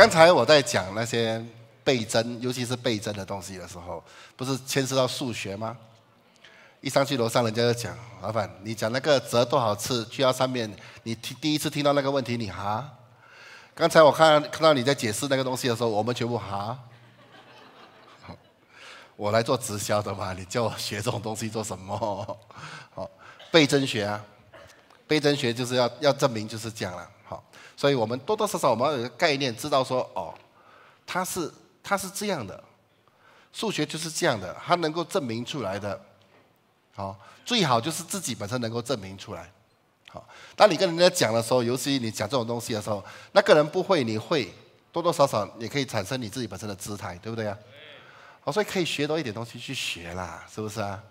刚才我在讲那些倍增，尤其是倍增的东西的时候，不是牵涉到数学吗？一上去楼上，人家就讲：“老板，你讲那个折多少次去到上面？”你听第一次听到那个问题，你哈？刚才我看看到你在解释那个东西的时候，我们全部哈。我来做直销的嘛，你叫我学这种东西做什么？好，倍增学啊，倍增学就是要要证明，就是讲了。所以我们多多少少我们要有个概念，知道说哦，它是它是这样的，数学就是这样的，它能够证明出来的，好，最好就是自己本身能够证明出来，好，当你跟人家讲的时候，尤其你讲这种东西的时候，那个人不会你会，多多少少也可以产生你自己本身的姿态，对不对啊？好，所以可以学多一点东西去学啦，是不是啊？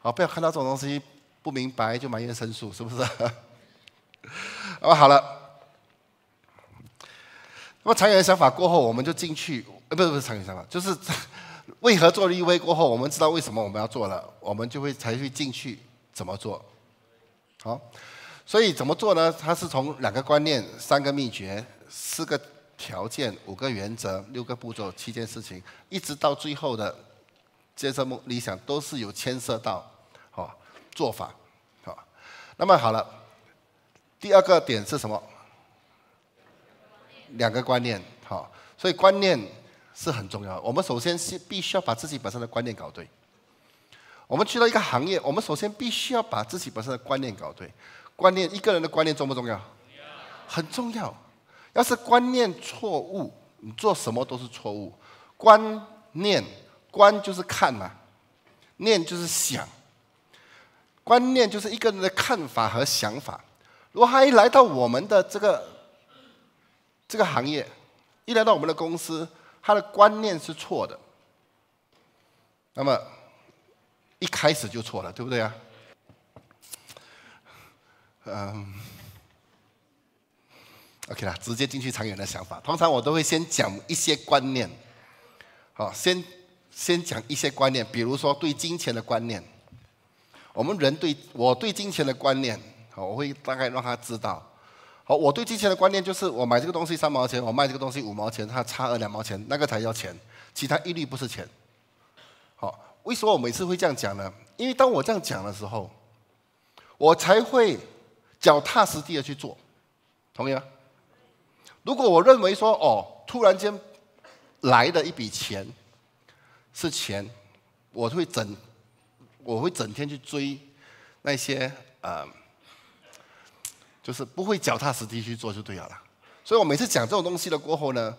好，不要看到这种东西不明白就埋怨申诉，是不是？那 好了。那么长远想法过后，我们就进去，呃，不是不是长远想法，就是 为何做了一位过后，我们知道为什么我们要做了，我们就会才会进去怎么做。好，所以怎么做呢？它是从两个观念、三个秘诀、四个条件、五个原则、六个步骤、七件事情，一直到最后的建设梦理想，都是有牵涉到好做法。好，那么好了，第二个点是什么？两个观念，好，所以观念是很重要。我们首先是必须要把自己本身的观念搞对。我们去到一个行业，我们首先必须要把自己本身的观念搞对。观念，一个人的观念重不重要？很重要。要是观念错误，你做什么都是错误。观念，观就是看嘛，念就是想。观念就是一个人的看法和想法。如果他一来到我们的这个，这个行业，一来到我们的公司，他的观念是错的。那么，一开始就错了，对不对啊？嗯，OK 啦，直接进去长远的想法。通常我都会先讲一些观念，好，先先讲一些观念，比如说对金钱的观念。我们人对我对金钱的观念，好，我会大概让他知道。好，我对金钱的观念就是，我买这个东西三毛钱，我卖这个东西五毛钱，它差了两毛钱，那个才叫钱，其他一律不是钱。好，为什么我每次会这样讲呢？因为当我这样讲的时候，我才会脚踏实地的去做，同意吗？如果我认为说，哦，突然间来的一笔钱是钱，我会整，我会整天去追那些啊。就是不会脚踏实地去做就对了了，所以我每次讲这种东西了过后呢，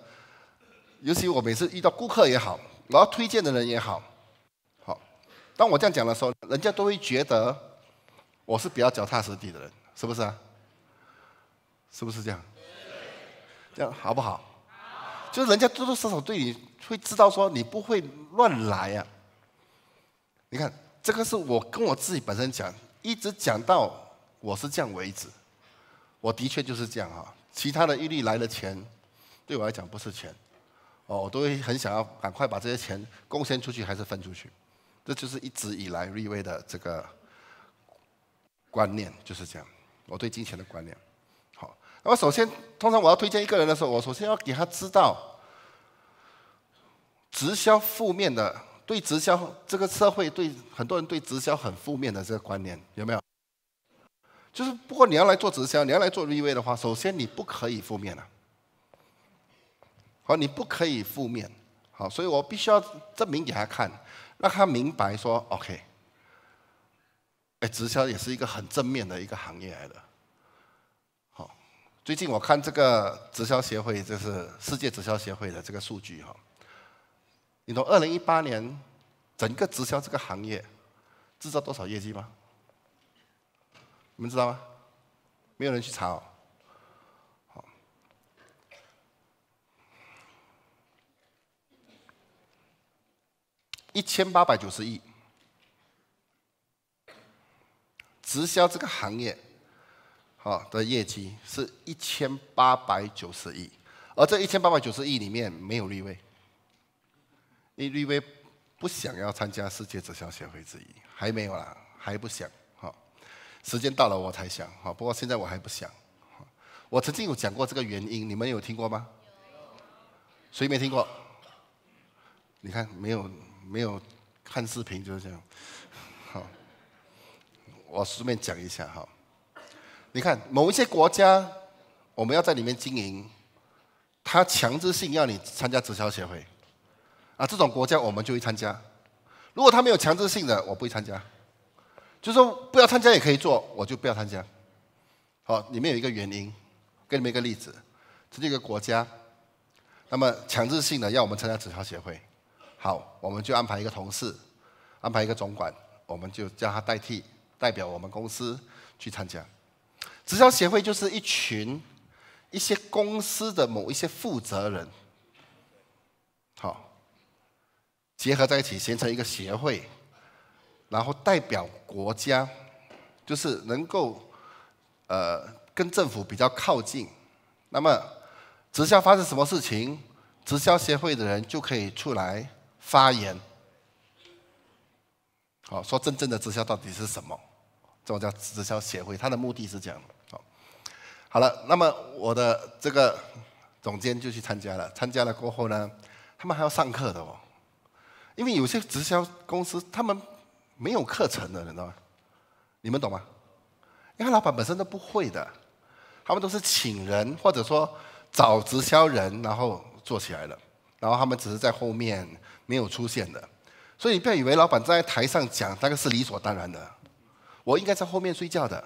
尤其我每次遇到顾客也好，然后推荐的人也好，好，当我这样讲的时候，人家都会觉得我是比较脚踏实地的人，是不是啊？是不是这样？这样好不好？就是人家多多少少对你会知道说你不会乱来呀。你看这个是我跟我自己本身讲，一直讲到我是这样为止。我的确就是这样啊，其他的一律来的钱，对我来讲不是钱，哦，我都会很想要赶快把这些钱贡献出去还是分出去，这就是一直以来瑞威的这个观念，就是这样，我对金钱的观念。好，那么首先，通常我要推荐一个人的时候，我首先要给他知道直销负面的，对直销这个社会对很多人对直销很负面的这个观念有没有？就是，不过你要来做直销，你要来做 V V 的话，首先你不可以负面啊。好，你不可以负面，好，所以我必须要证明给他看，让他明白说 OK，哎，直销也是一个很正面的一个行业来的。好，最近我看这个直销协会，就是世界直销协会的这个数据哈，你从二零一八年整个直销这个行业制造多少业绩吗？你们知道吗？没有人去查哦。好，一千八百九十亿，直销这个行业，好的业绩是一千八百九十亿，而这一千八百九十亿里面没有绿威，为绿威不想要参加世界直销协会之一，还没有啦，还不想。时间到了我才想哈，不过现在我还不想。我曾经有讲过这个原因，你们有听过吗？谁没听过？你看没有没有看视频就是这样，好，我顺便讲一下哈。你看某一些国家，我们要在里面经营，他强制性要你参加直销协会，啊，这种国家我们就会参加。如果他没有强制性的，我不会参加。就说不要参加也可以做，我就不要参加。好，里面有一个原因，给你们一个例子：，这是一个国家，那么强制性的要我们参加直销协会。好，我们就安排一个同事，安排一个总管，我们就叫他代替，代表我们公司去参加。直销协会就是一群一些公司的某一些负责人，好，结合在一起形成一个协会。然后代表国家，就是能够呃跟政府比较靠近，那么直销发生什么事情，直销协会的人就可以出来发言，好说真正的直销到底是什么，这种叫直销协会，它的目的是这样。好，好了，那么我的这个总监就去参加了，参加了过后呢，他们还要上课的哦，因为有些直销公司他们。没有课程的，知道吗？你们懂吗？因为老板本身都不会的，他们都是请人或者说找直销人，然后做起来了，然后他们只是在后面没有出现的。所以不要以为老板在台上讲，那个是理所当然的。我应该在后面睡觉的，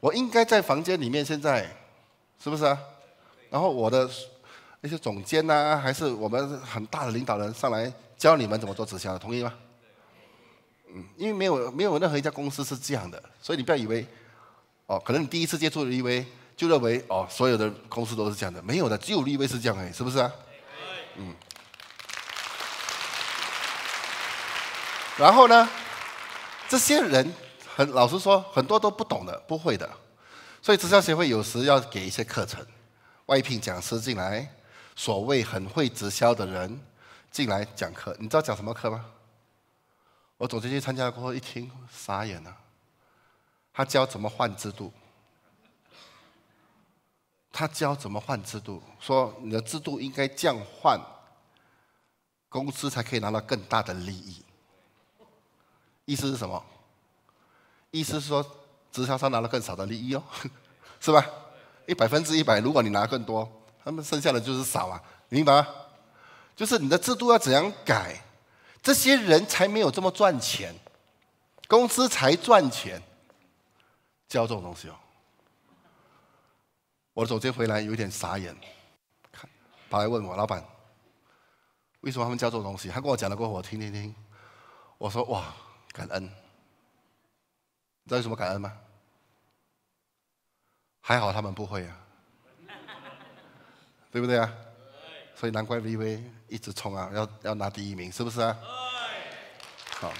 我应该在房间里面现在，是不是啊？然后我的那些总监呐，还是我们很大的领导人上来教你们怎么做直销，同意吗？嗯，因为没有没有任何一家公司是这样的，所以你不要以为，哦，可能你第一次接触的，以为就认为哦，所有的公司都是这样的，没有的，只有立威是这样哎，是不是啊？嗯。然后呢，这些人很老实说，很多都不懂的，不会的，所以直销协会有时要给一些课程，外聘讲师进来，所谓很会直销的人进来讲课，你知道讲什么课吗？我走进去参加过后一听傻眼了，他教怎么换制度，他教怎么换制度，说你的制度应该降换，公司才可以拿到更大的利益，意思是什么？意思是说直销商拿了更少的利益哦，是吧？一百分之一百，如果你拿更多，他们剩下的就是少啊，明白吗？就是你的制度要怎样改？这些人才没有这么赚钱，公司才赚钱。教这种东西哦，我走街回来有点傻眼，他来问我老板，为什么他们教这种东西？他跟我讲了过后，我听听听，我说哇，感恩，你知道什么感恩吗？还好他们不会啊，对不对啊？所以难怪 VV 一直冲啊，要要拿第一名，是不是啊？好。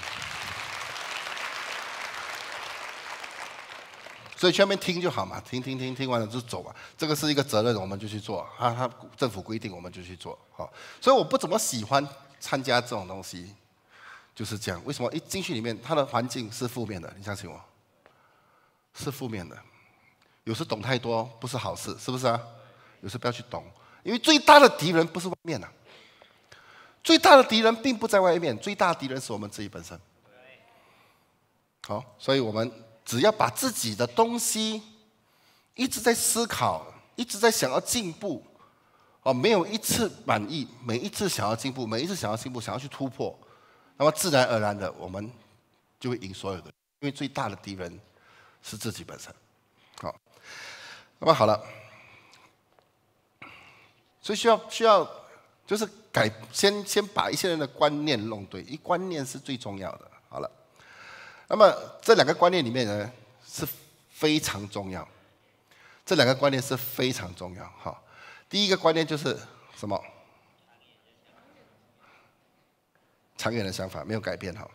所以全面听就好嘛，听听听，听完了就走嘛。这个是一个责任，我们就去做。啊。他政府规定，我们就去做。好。所以我不怎么喜欢参加这种东西，就是这样。为什么？一进去里面，它的环境是负面的，你相信我？是负面的。有时懂太多不是好事，是不是啊？有时不要去懂。因为最大的敌人不是外面呐，最大的敌人并不在外面，最大的敌人是我们自己本身。好，所以我们只要把自己的东西一直在思考，一直在想要进步，哦，没有一次满意，每一次想要进步，每一次想要进步，想要去突破，那么自然而然的，我们就会赢所有的。因为最大的敌人是自己本身。好，那么好了。所以需要需要就是改先先把一些人的观念弄对，因为观念是最重要的。好了，那么这两个观念里面呢是非常重要，这两个观念是非常重要。哈，第一个观念就是什么？长远的想法没有改变，哈？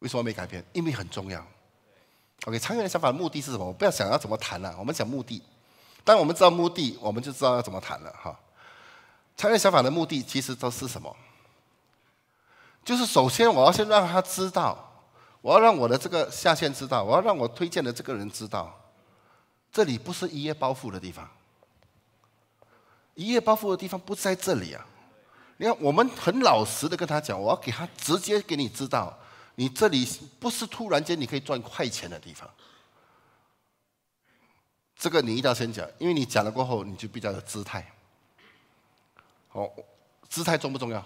为什么没改变？因为很重要。OK，长远的想法的目的是什么？我不要想要怎么谈了，我们讲目的。当我们知道目的，我们就知道要怎么谈了哈。超越想法的目的其实都是什么？就是首先我要先让他知道，我要让我的这个下线知道，我要让我推荐的这个人知道，这里不是一夜暴富的地方。一夜暴富的地方不在这里啊！你看，我们很老实的跟他讲，我要给他直接给你知道，你这里不是突然间你可以赚快钱的地方。这个你一定要先讲，因为你讲了过后，你就比较有姿态。哦，姿态重不重要？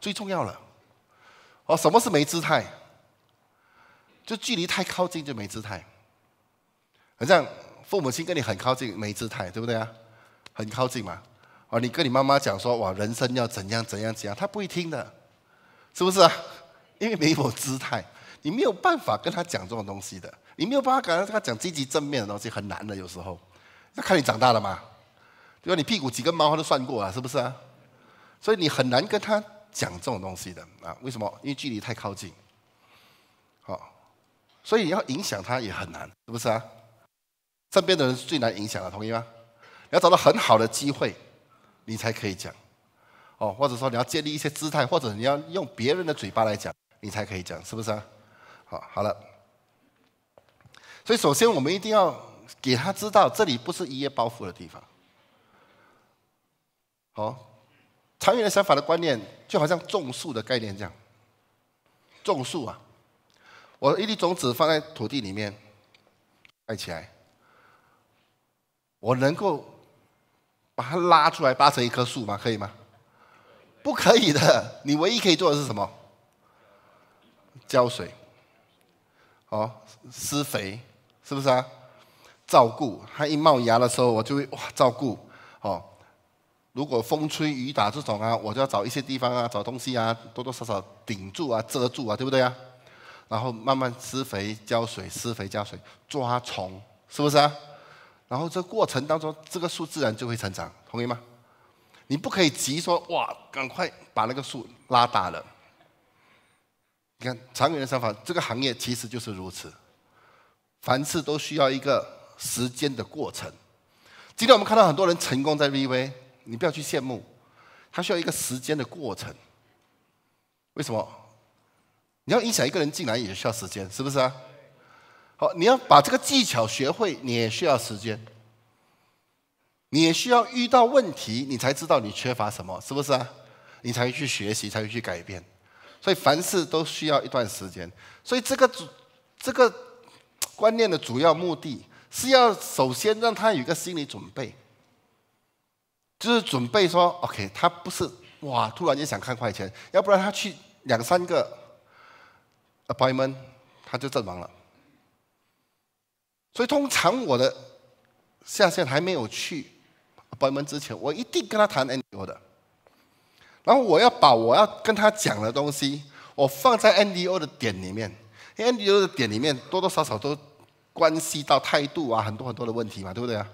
最重要了。哦，什么是没姿态？就距离太靠近就没姿态。很像父母亲跟你很靠近没姿态，对不对啊？很靠近嘛。哦，你跟你妈妈讲说哇，人生要怎样怎样怎样，她不会听的，是不是啊？因为没有姿态。你没有办法跟他讲这种东西的，你没有办法跟他讲积极正面的东西，很难的。有时候，要看你长大了嘛，比如你屁股几根毛他都算过啊，是不是啊？所以你很难跟他讲这种东西的啊？为什么？因为距离太靠近，好，所以你要影响他也很难，是不是啊？身边的人是最难影响的，同意吗？你要找到很好的机会，你才可以讲哦，或者说你要建立一些姿态，或者你要用别人的嘴巴来讲，你才可以讲，是不是啊？好，好了。所以首先，我们一定要给他知道，这里不是一夜暴富的地方。好，长远的想法的观念，就好像种树的概念这样。种树啊，我一粒种子放在土地里面，盖起来。我能够把它拉出来，扒成一棵树吗？可以吗？不可以的。你唯一可以做的是什么？浇水。哦，施肥是不是啊？照顾它一冒芽的时候，我就会哇照顾哦。如果风吹雨打这种啊，我就要找一些地方啊，找东西啊，多多少少顶住啊，遮住啊，对不对啊？然后慢慢施肥浇水，施肥浇水抓虫，是不是啊？然后这过程当中，这个树自然就会成长，同意吗？你不可以急说哇，赶快把那个树拉大了。你看长远的想法，这个行业其实就是如此。凡事都需要一个时间的过程。今天我们看到很多人成功在 V V，你不要去羡慕，他需要一个时间的过程。为什么？你要影响一个人进来也需要时间，是不是啊？好，你要把这个技巧学会，你也需要时间。你也需要遇到问题，你才知道你缺乏什么，是不是啊？你才会去学习，才会去改变。所以凡事都需要一段时间，所以这个主这个观念的主要目的是要首先让他有一个心理准备，就是准备说 OK，他不是哇突然间想看快钱，要不然他去两三个，啊朋友们他就阵亡了。所以通常我的下线还没有去，朋友们之前，我一定跟他谈 N 多的。然后我要把我要跟他讲的东西，我放在 NDO 的点里面，因为 NDO 的点里面多多少少都关系到态度啊，很多很多的问题嘛，对不对啊？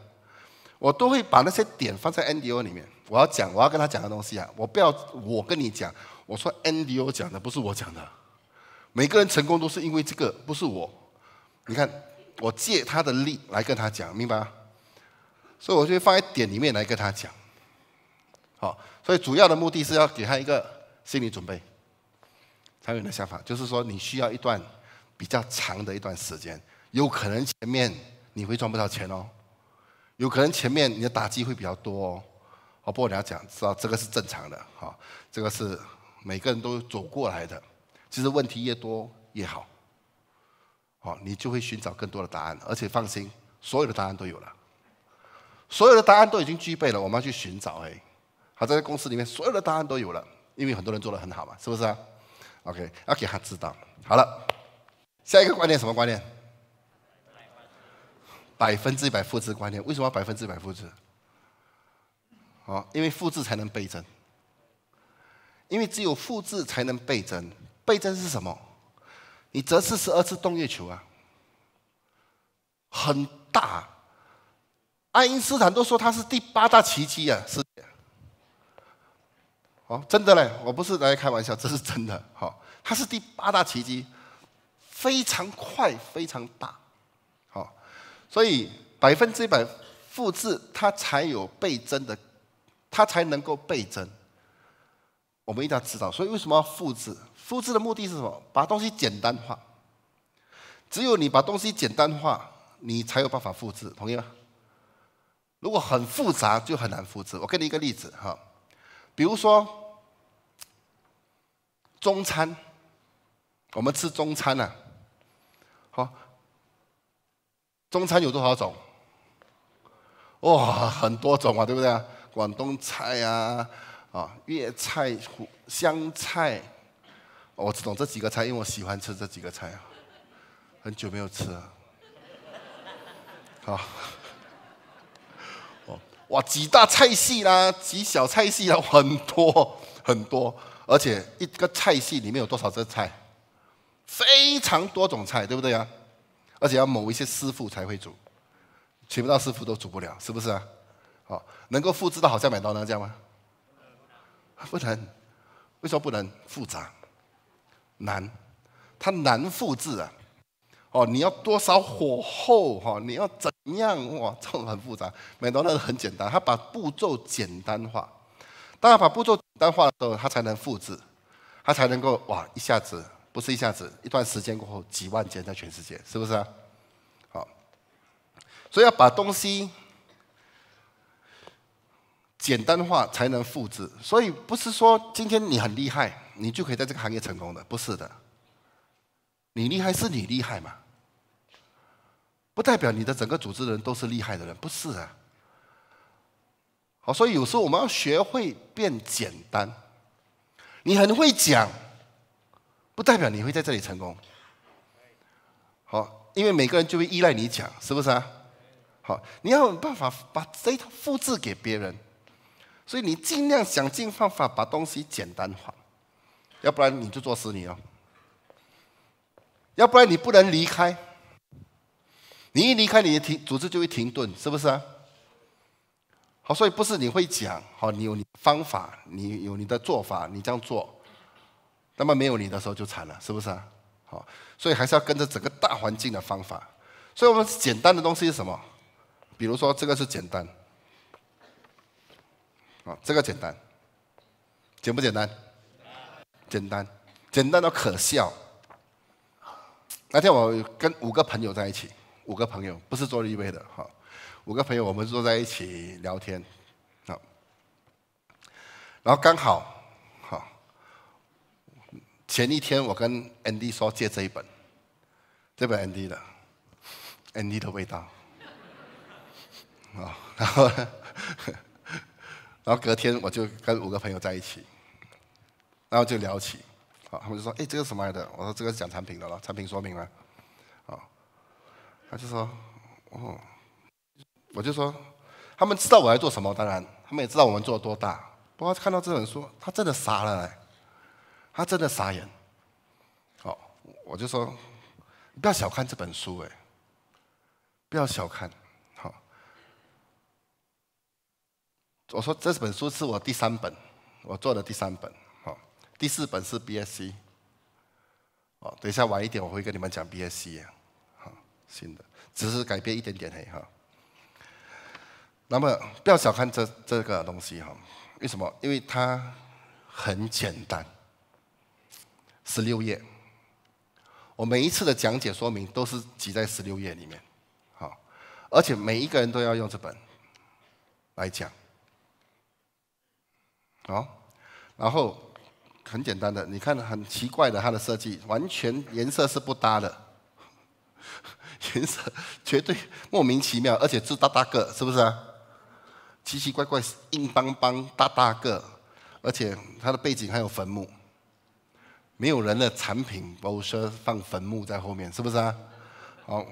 我都会把那些点放在 NDO 里面。我要讲，我要跟他讲的东西啊，我不要我跟你讲，我说 NDO 讲的不是我讲的。每个人成功都是因为这个，不是我。你看，我借他的力来跟他讲，明白吗？所以我就放在点里面来跟他讲。好，所以主要的目的是要给他一个心理准备。常远的想法就是说，你需要一段比较长的一段时间，有可能前面你会赚不到钱哦，有可能前面你的打击会比较多哦。哦，不过你要讲，知道这个是正常的，哈，这个是每个人都走过来的。其实问题越多越好，好，你就会寻找更多的答案，而且放心，所有的答案都有了，所有的答案都已经具备了，我们要去寻找哎。把这个公司里面所有的答案都有了，因为很多人做的很好嘛，是不是？OK，要给他知道。好了，下一个观念什么观念？百分之一百复制观念。为什么百分之一百复制？好，因为复制才能倍增，因为只有复制才能倍增。倍增是什么？你折次十二次动月球啊，很大，爱因斯坦都说它是第八大奇迹啊，是。哦，真的嘞，我不是在开玩笑，这是真的。好，它是第八大奇迹，非常快，非常大。好，所以百分之一百复制，它才有倍增的，它才能够倍增。我们一定要知道，所以为什么要复制？复制的目的是什么？把东西简单化。只有你把东西简单化，你才有办法复制，同意吗？如果很复杂，就很难复制。我给你一个例子哈，比如说。中餐，我们吃中餐呢。好，中餐有多少种？哇，很多种啊，对不对？广东菜呀，啊，粤菜、湘菜，我只懂这几个菜，因为我喜欢吃这几个菜啊。很久没有吃。好，哦，哇，几大菜系啦，几小菜系啦，很多很多。而且一个菜系里面有多少个菜？非常多种菜，对不对呀？而且要某一些师傅才会煮，娶不到师傅都煮不了，是不是啊？好，能够复制到好像买刀那样吗？不能，为什么不能？复杂，难，它难复制啊！哦，你要多少火候哈？你要怎样哇？这种很复杂，买刀那很简单，他把步骤简单化。当他把步骤简单化的时候，它才能复制，它才能够哇，一下子不是一下子，一段时间过后，几万件在全世界，是不是啊？好，所以要把东西简单化才能复制。所以不是说今天你很厉害，你就可以在这个行业成功的，不是的。你厉害是你厉害嘛，不代表你的整个组织的人都是厉害的人，不是啊。好，所以有时候我们要学会变简单。你很会讲，不代表你会在这里成功。好，因为每个人就会依赖你讲，是不是啊？好，你要有办法把这套复制给别人，所以你尽量想尽办法把东西简单化，要不然你就做死你了，要不然你不能离开。你一离开，你的停组织就会停顿，是不是啊？好，所以不是你会讲，好，你有你的方法，你有你的做法，你这样做，那么没有你的时候就惨了，是不是？啊？好，所以还是要跟着整个大环境的方法。所以我们简单的东西是什么？比如说这个是简单，好，这个简单，简不简单？简单，简单到可笑。那天我跟五个朋友在一起，五个朋友不是做立威的，好。五个朋友，我们坐在一起聊天，好，然后刚好，好，前一天我跟 ND 说借这一本，这本 ND 的，ND 的味道，啊，然后呢，然后隔天我就跟五个朋友在一起，然后就聊起，好，他们就说，哎，这个什么来的？我说这个是讲产品的了，产品说明了，啊，他就说，哦。我就说，他们知道我在做什么，当然，他们也知道我们做了多大。不过看到这本书，他真的傻了，他真的傻眼。好，我就说，不要小看这本书，哎，不要小看。好，我说这本书是我第三本，我做的第三本。好，第四本是 BSC。好，等一下晚一点我会跟你们讲 BSC，好，新的只是改变一点点，嘿哈。那么不要小看这这个东西哈，为什么？因为它很简单，十六页，我每一次的讲解说明都是挤在十六页里面，好，而且每一个人都要用这本来讲，好，然后很简单的，你看很奇怪的它的设计，完全颜色是不搭的，颜色绝对莫名其妙，而且字大大个，是不是啊？奇奇怪怪、硬邦邦、大大个，而且它的背景还有坟墓，没有人的产品，我说放坟墓在后面，是不是？啊？好，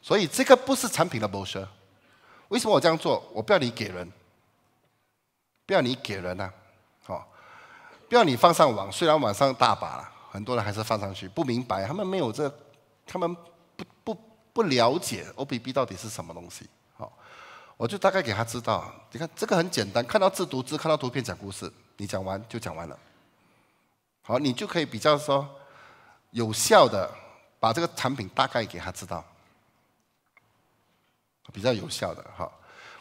所以这个不是产品的 b o s h 为什么我这样做？我不要你给人，不要你给人啊，好，不要你放上网。虽然网上大把了，很多人还是放上去，不明白，他们没有这，他们不不不了解 OBB 到底是什么东西。我就大概给他知道，你看这个很简单，看到字读字，看到图片讲故事，你讲完就讲完了。好，你就可以比较说，有效的把这个产品大概给他知道，比较有效的哈。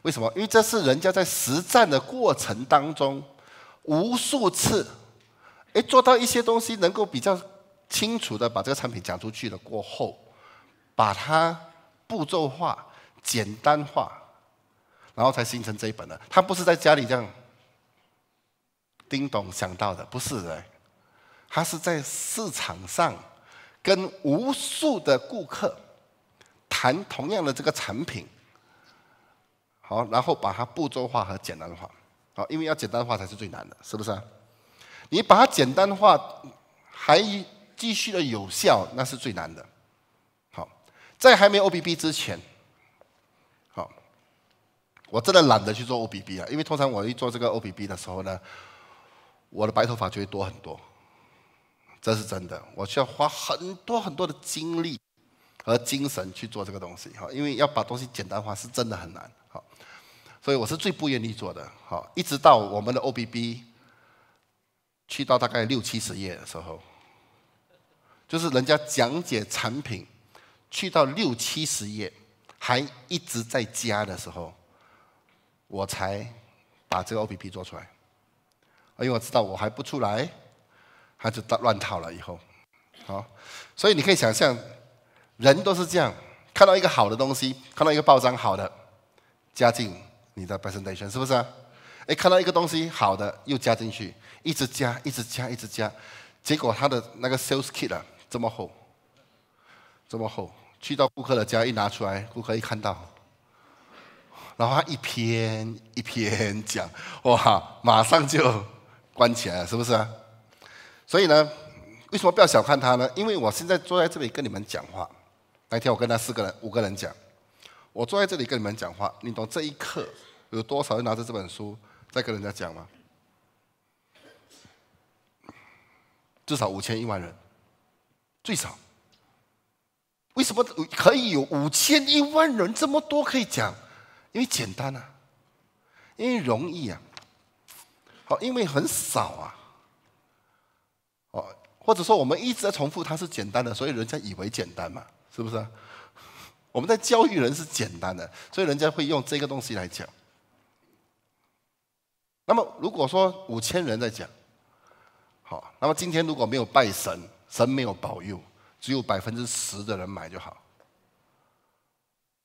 为什么？因为这是人家在实战的过程当中，无数次，哎，做到一些东西能够比较清楚的把这个产品讲出去了过后，把它步骤化、简单化。然后才形成这一本的，他不是在家里这样，叮咚想到的，不是的，他是在市场上跟无数的顾客谈同样的这个产品，好，然后把它步骤化和简单化，好，因为要简单化才是最难的，是不是？你把它简单化还继续的有效，那是最难的。好，在还没 O B B 之前。我真的懒得去做 OBB 啊，因为通常我一做这个 OBB 的时候呢，我的白头发就会多很多，这是真的。我需要花很多很多的精力和精神去做这个东西哈，因为要把东西简单化是真的很难哈。所以我是最不愿意做的哈。一直到我们的 OBB 去到大概六七十页的时候，就是人家讲解产品去到六七十页还一直在加的时候。我才把这个 O P P 做出来，因为我知道我还不出来，他就乱乱套了。以后好，所以你可以想象，人都是这样，看到一个好的东西，看到一个包装好的，加进你的 presentation 是不是啊？哎，看到一个东西好的又加进去，一直加，一直加，一直加，结果他的那个 sales kit 啊，这么厚，这么厚，去到顾客的家一拿出来，顾客一看到。然后他一篇一篇讲，哇，马上就关起来了，是不是啊？所以呢，为什么不要小看他呢？因为我现在坐在这里跟你们讲话，那天我跟他四个人、五个人讲，我坐在这里跟你们讲话，你懂这一刻有多少人拿着这本书在跟人家讲吗？至少五千一万人，最少。为什么可以有五千一万人这么多可以讲？因为简单啊，因为容易啊，好，因为很少啊，哦，或者说我们一直在重复它是简单的，所以人家以为简单嘛，是不是？我们在教育人是简单的，所以人家会用这个东西来讲。那么如果说五千人在讲，好，那么今天如果没有拜神，神没有保佑，只有百分之十的人买就好，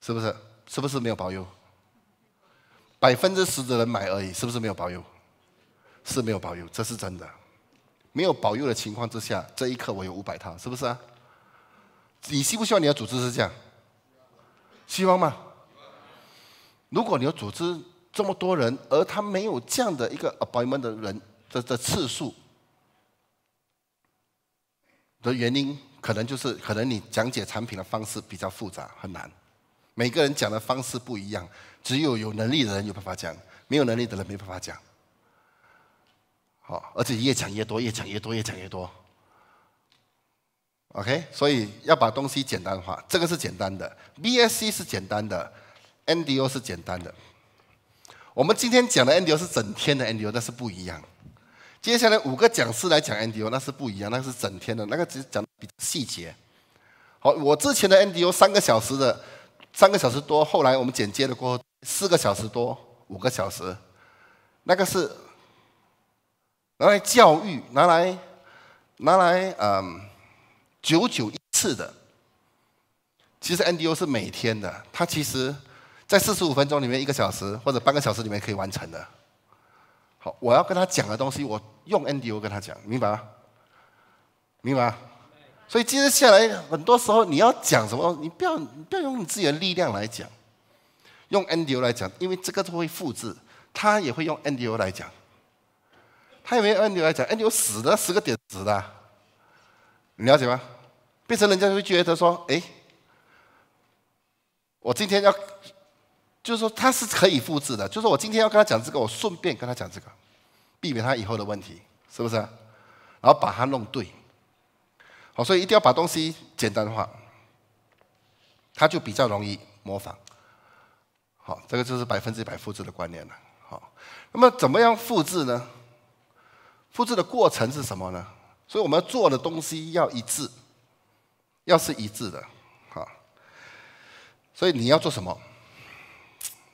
是不是？是不是没有保佑？百分之十的人买而已，是不是没有保佑？是没有保佑，这是真的。没有保佑的情况之下，这一刻我有五百套，是不是啊？你希不希望你的组织是这样？希望吗？如果你要组织这么多人，而他没有这样的一个 appointment 的人的的次数的原因，可能就是可能你讲解产品的方式比较复杂，很难，每个人讲的方式不一样。只有有能力的人有办法讲，没有能力的人没办法讲。好，而且越讲越多，越讲越多，越讲越多。OK，所以要把东西简单化，这个是简单的，BSC 是简单的，NDO 是简单的。我们今天讲的 NDO 是整天的 NDO，那是不一样。接下来五个讲师来讲 NDO，那是不一样，那是整天的，那个只讲比较细节。好，我之前的 NDO 三个小时的。三个小时多，后来我们剪接了过后，四个小时多，五个小时，那个是拿来教育，拿来拿来嗯，久久一次的。其实 NDO 是每天的，它其实在四十五分钟里面，一个小时或者半个小时里面可以完成的。好，我要跟他讲的东西，我用 NDO 跟他讲，明白吗？明白。所以，接下来很多时候你要讲什么？你不要，不要用你自己的力量来讲，用 NDO 来讲，因为这个会复制，他也会用 NDO 来讲，他也没用 NDO 来讲，NDO 死的十个点死的，你了解吗？变成人家会觉得说，哎，我今天要，就是说他是可以复制的，就是我今天要跟他讲这个，我顺便跟他讲这个，避免他以后的问题，是不是？然后把他弄对。好，所以一定要把东西简单化，它就比较容易模仿。好，这个就是百分之一百复制的观念了。好，那么怎么样复制呢？复制的过程是什么呢？所以我们要做的东西要一致，要是一致的。好，所以你要做什么？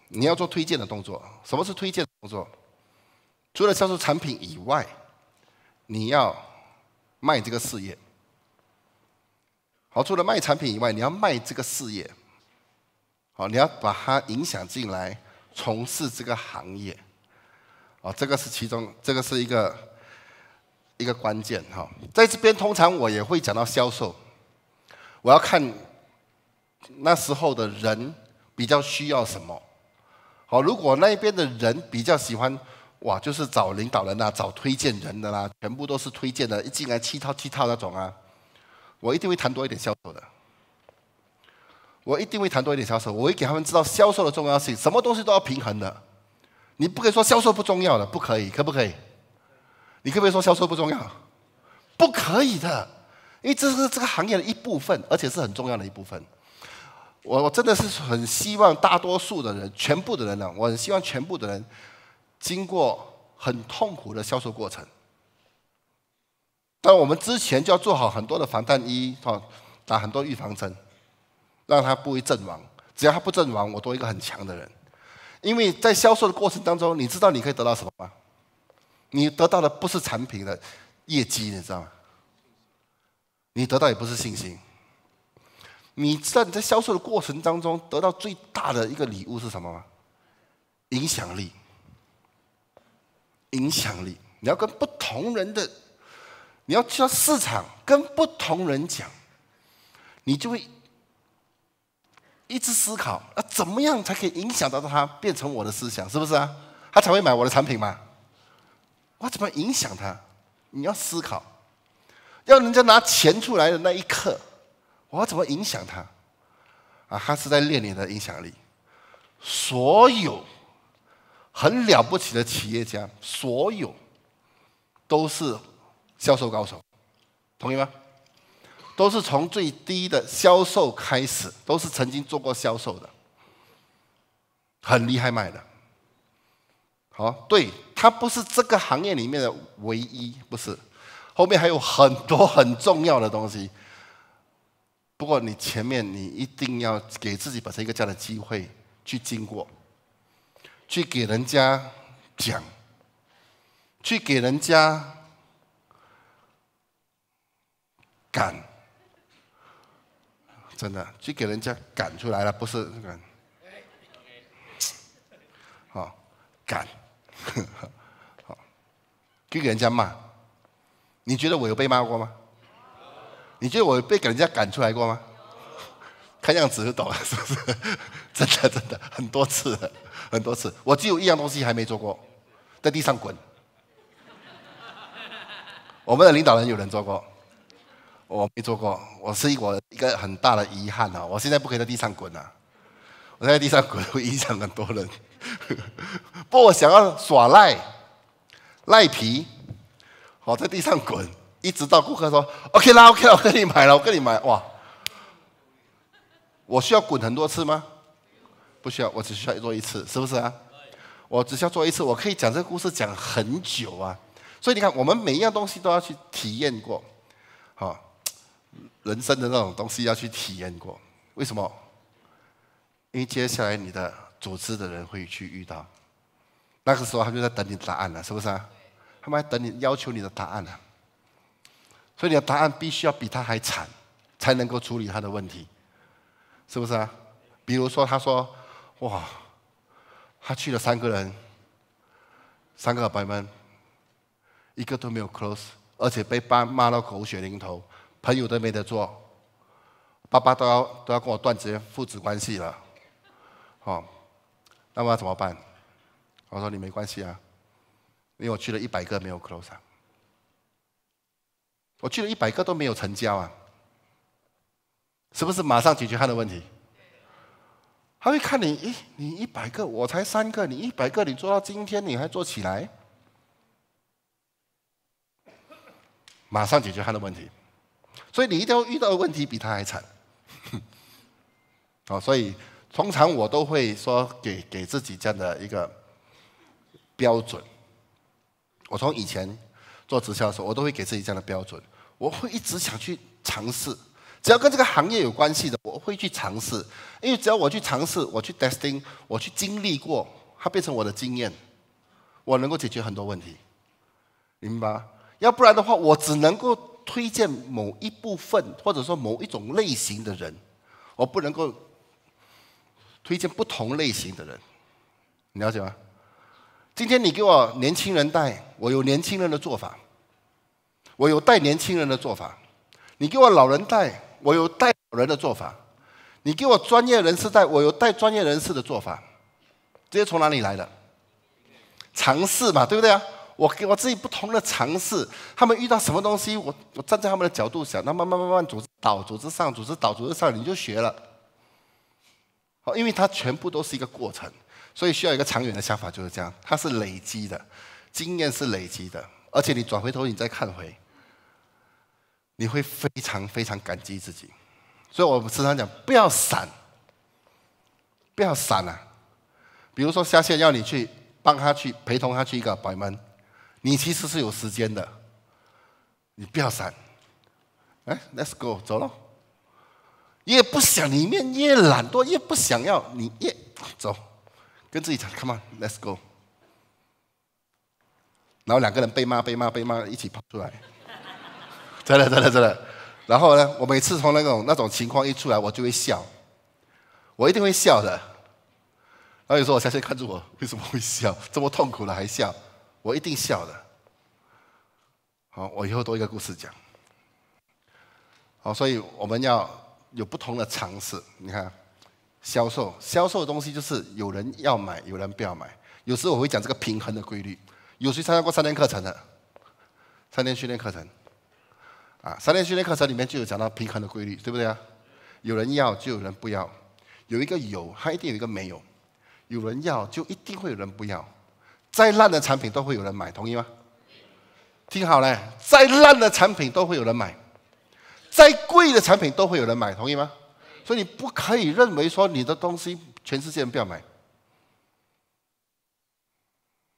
你要做推荐的动作。什么是推荐动作？除了销售产品以外，你要卖这个事业。好，除了卖产品以外，你要卖这个事业。好，你要把它影响进来，从事这个行业。啊，这个是其中，这个是一个一个关键哈。在这边，通常我也会讲到销售。我要看那时候的人比较需要什么。好，如果那边的人比较喜欢，哇，就是找领导人啊，找推荐人的啦，全部都是推荐的，一进来七套七套那种啊。我一定会谈多一点销售的，我一定会谈多一点销售，我会给他们知道销售的重要性，什么东西都要平衡的，你不可以说销售不重要的，不可以，可不可以？你可不可以说销售不重要，不可以的，因为这是这个行业的一部分，而且是很重要的一部分。我我真的是很希望大多数的人，全部的人呢，我很希望全部的人经过很痛苦的销售过程。但我们之前就要做好很多的防弹衣，哈，打很多预防针，让他不会阵亡。只要他不阵亡，我都一个很强的人。因为在销售的过程当中，你知道你可以得到什么吗？你得到的不是产品的业绩，你知道吗？你得到也不是信心。你知道你在销售的过程当中得到最大的一个礼物是什么吗？影响力，影响力。你要跟不同人的。你要去到市场，跟不同人讲，你就会一直思考：，那怎么样才可以影响到他，变成我的思想？是不是啊？他才会买我的产品嘛？我怎么影响他？你要思考，要人家拿钱出来的那一刻，我怎么影响他？啊，他是在练你的影响力。所有很了不起的企业家，所有都是。销售高手，同意吗？都是从最低的销售开始，都是曾经做过销售的，很厉害卖的。好，对他不是这个行业里面的唯一，不是，后面还有很多很重要的东西。不过你前面你一定要给自己本身一个这样的机会去经过，去给人家讲，去给人家。赶，真的去给人家赶出来了，不是这个。好，赶，好，去给人家骂。你觉得我有被骂过吗？你觉得我被给人家赶出来过吗？看样子懂了，是不是？真的，真的，很多次，很多次。我只有一样东西还没做过，在地上滚。我们的领导人有人做过。我没做过，我是我一个很大的遗憾啊！我现在不可以在地上滚了，我在地上滚会影响很多人。不，我想要耍赖赖皮，我在地上滚，一直到顾客说 “OK 啦，OK 啦，我跟你买了，我跟你买哇！”我需要滚很多次吗？不需要，我只需要做一次，是不是啊？我只需要做一次，我可以讲这个故事讲很久啊！所以你看，我们每一样东西都要去体验过，好。人生的那种东西要去体验过，为什么？因为接下来你的组织的人会去遇到，那个时候他就在等你的答案了，是不是？啊？他们还等你要求你的答案呢。所以你的答案必须要比他还惨，才能够处理他的问题，是不是？啊？比如说，他说：“哇，他去了三个人，三个白门，们，一个都没有 close，而且被爸骂到狗血淋头。”朋友都没得做，爸爸都要都要跟我断绝父子关系了。哦，那么怎么办？我说你没关系啊，因为我去了一百个没有 close 啊，我去了一百个都没有成交啊，是不是马上解决他的问题？他会看你，诶，你一百个，我才三个，你一百个，你做到今天你还做起来，马上解决他的问题。所以你一定要遇到的问题比他还惨，好，所以通常我都会说给给自己这样的一个标准。我从以前做直销的时候，我都会给自己这样的标准。我会一直想去尝试，只要跟这个行业有关系的，我会去尝试。因为只要我去尝试，我去 testing，我去经历过，它变成我的经验，我能够解决很多问题，明白？要不然的话，我只能够。推荐某一部分，或者说某一种类型的人，我不能够推荐不同类型的人，你了解吗？今天你给我年轻人带，我有年轻人的做法，我有带年轻人的做法；你给我老人带，我有带老人的做法；你给我专业人士带，我有带专业人士的做法。这些从哪里来的？尝试嘛，对不对啊？我给我自己不同的尝试，他们遇到什么东西，我我站在他们的角度想，那慢慢慢慢组织导，组织上，组织导，组织上，你就学了。好，因为它全部都是一个过程，所以需要一个长远的想法，就是这样，它是累积的，经验是累积的，而且你转回头，你再看回，你会非常非常感激自己。所以我们时常讲，不要散，不要散啊。比如说下线要你去帮他去陪同他去一个白门。你其实是有时间的，你不要闪，哎，Let's go，走了，也不想，里面越懒惰，越不想要，你越走，跟自己讲，Come on，Let's go，然后两个人被骂，被骂，被骂，一起跑出来，真的，真的，真的。然后呢，我每次从那种那种情况一出来，我就会笑，我一定会笑的。然后有时候我先生看着我，为什么会笑？这么痛苦了还笑？我一定笑的，好，我以后多一个故事讲，好，所以我们要有不同的尝试。你看，销售，销售的东西就是有人要买，有人不要买。有时候我会讲这个平衡的规律。有谁参加过三天课程的？三天训练课程，啊，三天训练课程里面就有讲到平衡的规律，对不对啊？有人要就有人不要，有一个有，还一定有一个没有。有人要就一定会有人不要。再烂的产品都会有人买，同意吗？听好了，再烂的产品都会有人买，再贵的产品都会有人买，同意吗？所以你不可以认为说你的东西全世界人不要买。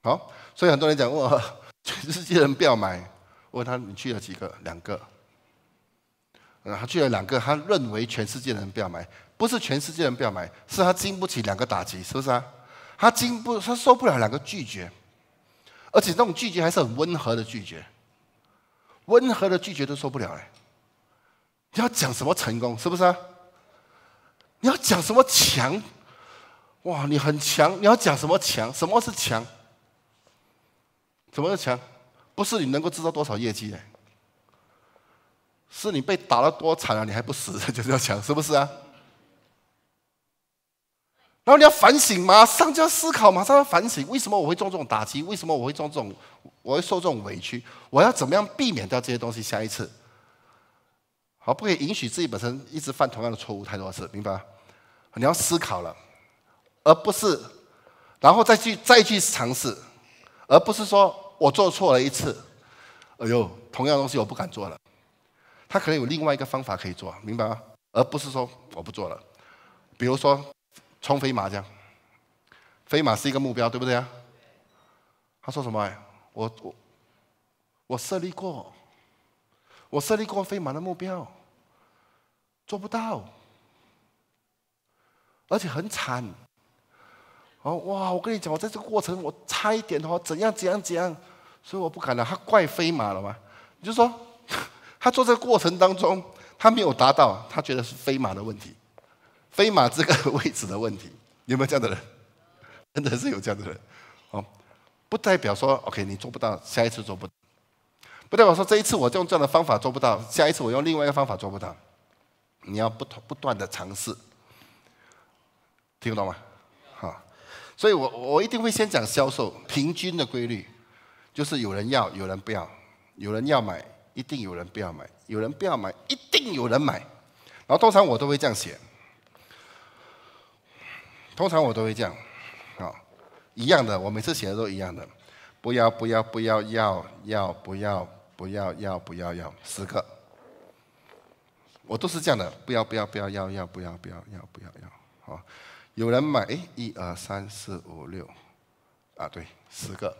好，所以很多人讲哇，全世界人不要买。问他你去了几个？两个。然后去了两个，他认为全世界人不要买，不是全世界人不要买，是他经不起两个打击，是不是啊？他经不他受不了两个拒绝，而且那种拒绝还是很温和的拒绝，温和的拒绝都受不了哎。你要讲什么成功，是不是？啊？你要讲什么强？哇，你很强！你要讲什么强？什么是强？什么是强？不是你能够制造多少业绩呢？是你被打了多惨了，你还不死，就是强，是不是啊？然后你要反省，马上就要思考，马上要反省，为什么我会中这种打击？为什么我会中这种，我会受这种委屈？我要怎么样避免掉这些东西？下一次好，不可以允许自己本身一直犯同样的错误太多次，明白吗？你要思考了，而不是然后再去再去尝试，而不是说我做错了一次，哎呦，同样东西我不敢做了，他可能有另外一个方法可以做，明白吗？而不是说我不做了，比如说。冲飞马，这样飞马是一个目标，对不对啊？他说什么？哎，我我我设立过，我设立过飞马的目标，做不到，而且很惨。哦哇！我跟你讲，我在这个过程，我差一点哦，怎样怎样怎样，所以我不敢了。他怪飞马了嘛？你就说，他做这个过程当中，他没有达到，他觉得是飞马的问题。飞马这个位置的问题，有没有这样的人？真的是有这样的人，哦，不代表说 OK 你做不到，下一次做不到，不代表说这一次我用这样的方法做不到，下一次我用另外一个方法做不到。你要不同不断的尝试，听懂吗？好，所以我我一定会先讲销售平均的规律，就是有人要，有人不要，有人要买，一定有人不要买，有人不要买，一定有人买。然后通常我都会这样写。通常我都会这样，啊，一样的，我每次写的都一样的，不要不要不要要要不要不要要不要要十个，我都是这样的，不要不要不要要要不要不要要不要要，好，有人买，哎，一二三四五六，啊，对，十个，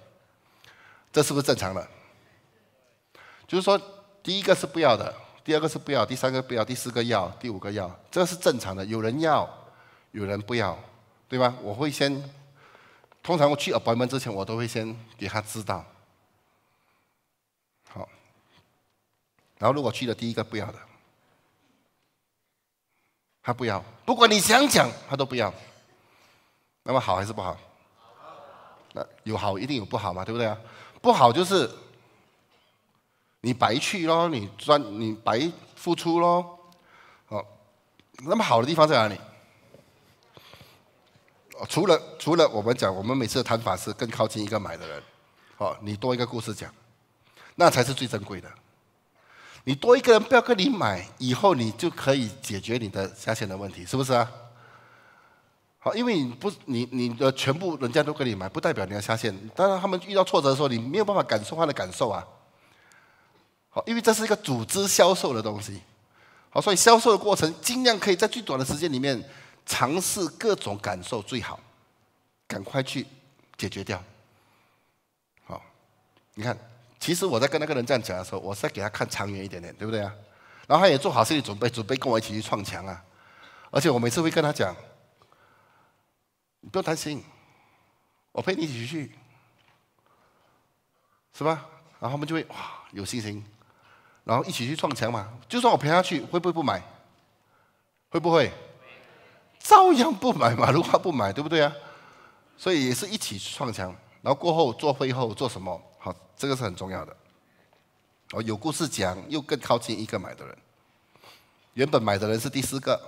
这是不是正常的？就是说，第一个是不要的，第二个是不要，第三个不要，第四个要，第五个要，这是正常的，有人要，有人不要。对吧？我会先，通常我去耳鼻门之前，我都会先给他知道。好，然后如果去了第一个不要的，他不要，不管你想讲，他都不要。那么好还是不好？那有好一定有不好嘛，对不对啊？不好就是你白去喽，你赚你白付出喽。好，那么好的地方在哪里？除了除了我们讲，我们每次谈法是更靠近一个买的人，好，你多一个故事讲，那才是最珍贵的。你多一个人不要跟你买，以后你就可以解决你的下线的问题，是不是啊？好，因为你不你你的全部人家都跟你买，不代表你要下线。当然他们遇到挫折的时候，你没有办法感受他的感受啊。好，因为这是一个组织销售的东西，好，所以销售的过程尽量可以在最短的时间里面。尝试各种感受最好，赶快去解决掉。好，你看，其实我在跟那个人这样讲的时候，我是在给他看长远一点点，对不对啊？然后他也做好心理准备，准备跟我一起去撞墙啊。而且我每次会跟他讲，你不要担心，我陪你一起去，是吧？然后他们就会哇有信心，然后一起去撞墙嘛。就算我陪他去，会不会不买？会不会？照样不买嘛，如果不买，对不对啊？所以也是一起撞墙，然后过后做会后做什么？好，这个是很重要的。哦，有故事讲，又更靠近一个买的人。原本买的人是第四个，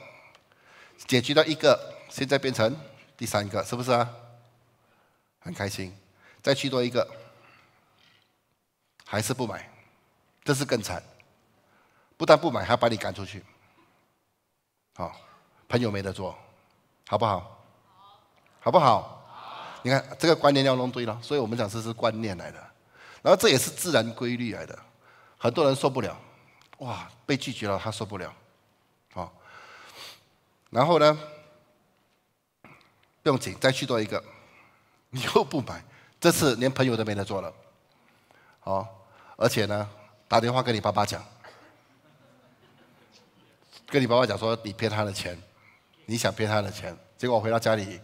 解决到一个，现在变成第三个，是不是啊？很开心，再去多一个，还是不买，这是更惨。不但不买，还把你赶出去，好。朋友没得做，好不好？好不好？你看这个观念要弄对了，所以我们讲这是观念来的，然后这也是自然规律来的。很多人受不了，哇，被拒绝了，他受不了，好。然后呢，不用紧，再去做一个，你又不买，这次连朋友都没得做了，好，而且呢，打电话跟你爸爸讲，跟你爸爸讲说你骗他的钱。你想骗他的钱，结果我回到家里，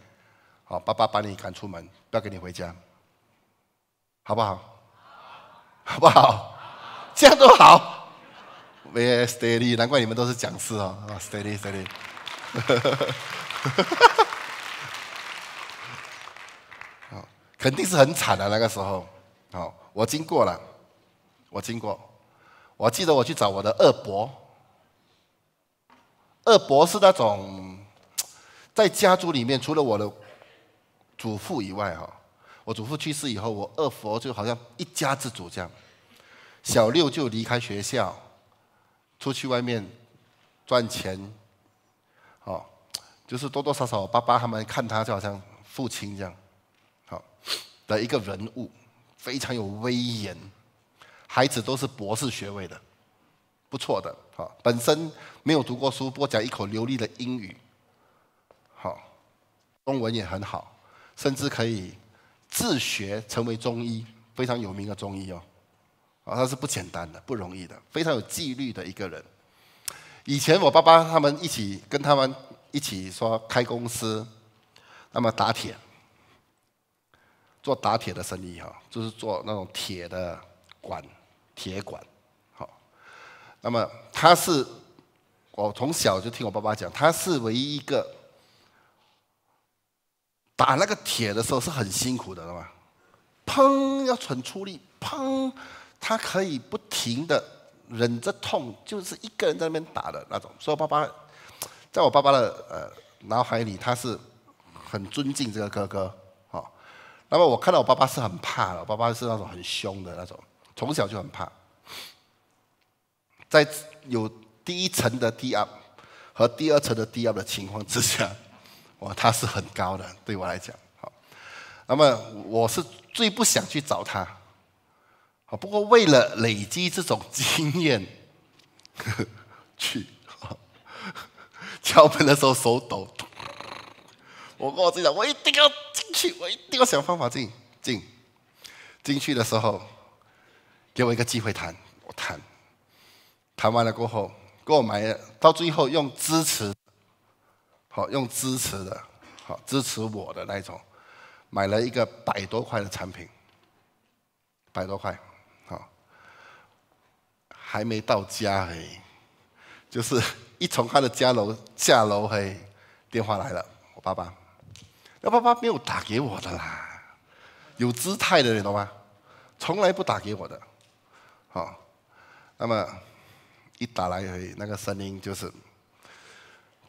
好，爸爸把你赶出门，不要跟你回家，好不好？好不好？这样都好。V S daily，难怪你们都是讲师哦，啊，steady steady。啊，肯定是很惨的那个时候，好，我经过了，我经过，我记得我去找我的二伯，二伯是那种。在家族里面，除了我的祖父以外，哈，我祖父去世以后，我二伯就好像一家之主这样，小六就离开学校，出去外面赚钱，哦，就是多多少少，爸爸他们看他就好像父亲这样，好的一个人物，非常有威严，孩子都是博士学位的，不错的，好，本身没有读过书，不过讲一口流利的英语。中文也很好，甚至可以自学成为中医，非常有名的中医哦。啊，他是不简单的，不容易的，非常有纪律的一个人。以前我爸爸他们一起跟他们一起说开公司，那么打铁，做打铁的生意哈，就是做那种铁的管，铁管。好，那么他是我从小就听我爸爸讲，他是唯一一个。打那个铁的时候是很辛苦的，道吗？砰，要很出力，砰，他可以不停的忍着痛，就是一个人在那边打的那种。所以爸爸，在我爸爸的呃脑海里，他是很尊敬这个哥哥哦。那么我看到我爸爸是很怕的，我爸爸是那种很凶的那种，从小就很怕。在有第一层的低压和第二层的低压的情况之下。我他是很高的，对我来讲，好。那么我是最不想去找他，好。不过为了累积这种经验，去，敲门的时候手抖，我自己讲，我一定要进去，我一定要想方法进进。进去的时候，给我一个机会谈，我谈。谈完了过后，给我买，了，到最后用支持。好用支持的，好支持我的那一种，买了一个百多块的产品，百多块，好，还没到家嘿，就是一从他的家楼下楼嘿，电话来了，我爸爸，那爸爸没有打给我的啦，有姿态的你懂吗？从来不打给我的，好，那么一打来嘿，那个声音就是。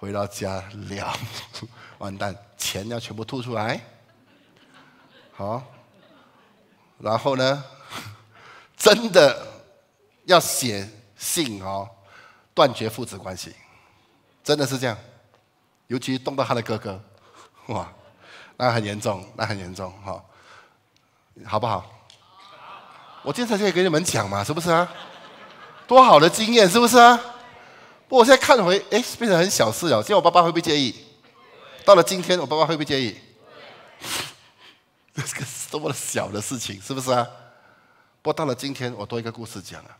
回到家，凉，完蛋，钱要全部吐出来。好，然后呢，真的要写信哦，断绝父子关系，真的是这样，尤其动到他的哥哥，哇，那很严重，那很严重，好，好不好？我经常才给你们讲嘛，是不是啊？多好的经验，是不是啊？不过现在看回，哎，变成很小事了。叫我爸爸会不会介意？到了今天，我爸爸会不会介意？这是多么的小的事情，是不是啊？不过到了今天，我多一个故事讲啊。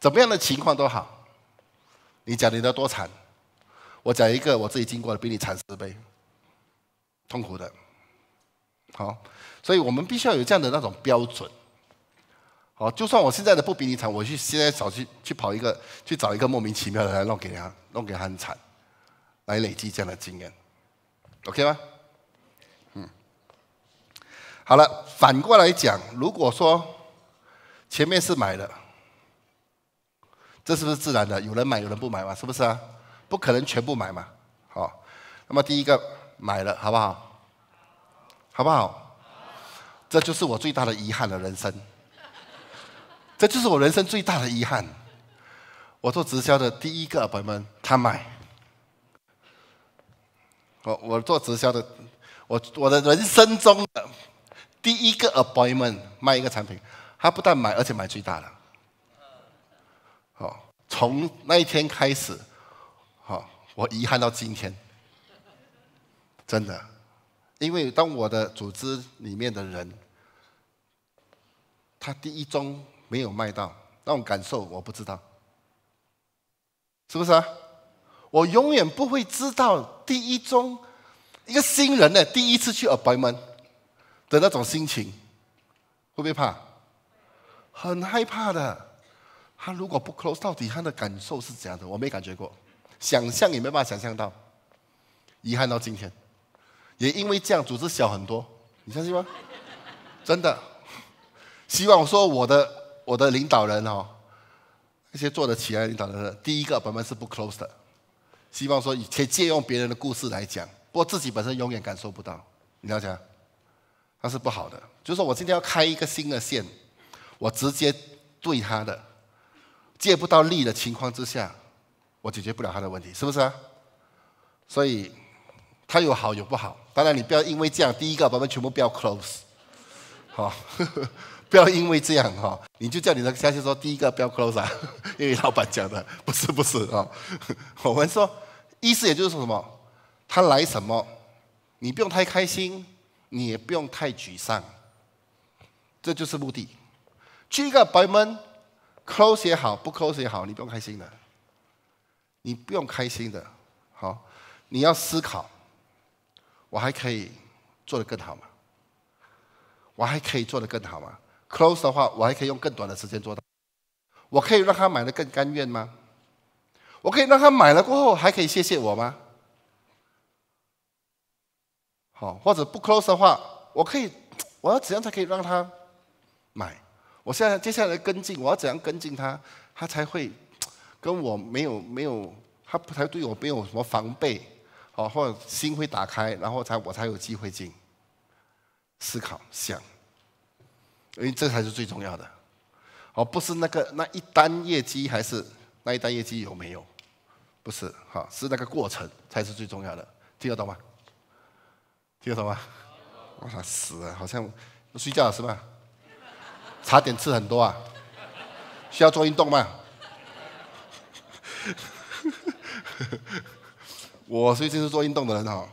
怎么样的情况都好，你讲你的多惨，我讲一个我自己经过的，比你惨十倍，痛苦的。好，所以我们必须要有这样的那种标准。好，就算我现在的不比你惨，我去现在找去去跑一个，去找一个莫名其妙的来弄给他，弄给他很惨，来累积这样的经验，OK 吗？嗯，好了，反过来讲，如果说前面是买了，这是不是自然的？有人买，有人不买嘛，是不是啊？不可能全部买嘛。好，那么第一个买了，好不好？好不好？这就是我最大的遗憾的人生。这就是我人生最大的遗憾。我做直销的第一个友们，他买。我我做直销的，我我的人生中的第一个 appointment 卖一个产品，他不但买，而且买最大的。好，从那一天开始，好，我遗憾到今天，真的，因为当我的组织里面的人，他第一宗。没有卖到，那种感受我不知道，是不是啊？我永远不会知道第一宗一个新人呢第一次去 appointment 的那种心情，会不会怕？很害怕的。他如果不 close 到底，他的感受是怎样的？我没感觉过，想象也没办法想象到。遗憾到今天，也因为这样，组织小很多。你相信吗？真的。希望我说我的。我的领导人哦，那些做的来的领导人，第一个版本是不 close 的，希望说以前借用别人的故事来讲，不过自己本身永远感受不到，你了解？那是不好的，就是说我今天要开一个新的线，我直接对他的，借不到力的情况之下，我解决不了他的问题，是不是？啊？所以他有好有不好，当然你不要因为这样，第一个版本全部不要 close，好。不要因为这样哈，你就叫你的下线说第一个不要 close，啊，因为老板讲的不是不是啊。我们说意思也就是说什么，他来什么，你不用太开心，你也不用太沮丧，这就是目的。去一个白门 c l o s e 也好，不 close 也好，你不用开心的，你不用开心的，好，你要思考，我还可以做得更好吗？我还可以做得更好吗？close 的话，我还可以用更短的时间做到。我可以让他买的更甘愿吗？我可以让他买了过后还可以谢谢我吗？好，或者不 close 的话，我可以，我要怎样才可以让他买？我现在接下来跟进，我要怎样跟进他，他才会跟我没有没有，他才对我没有什么防备，好或者心会打开，然后才我才有机会进。思考想。因为这才是最重要的，哦，不是那个那一单业绩，还是那一单业绩有没有？不是，哈，是那个过程才是最重要的，听得懂吗？听得懂吗？我死啊，好像睡觉了是吧？茶点吃很多啊？需要做运动吗？我最近是做运动的人哦。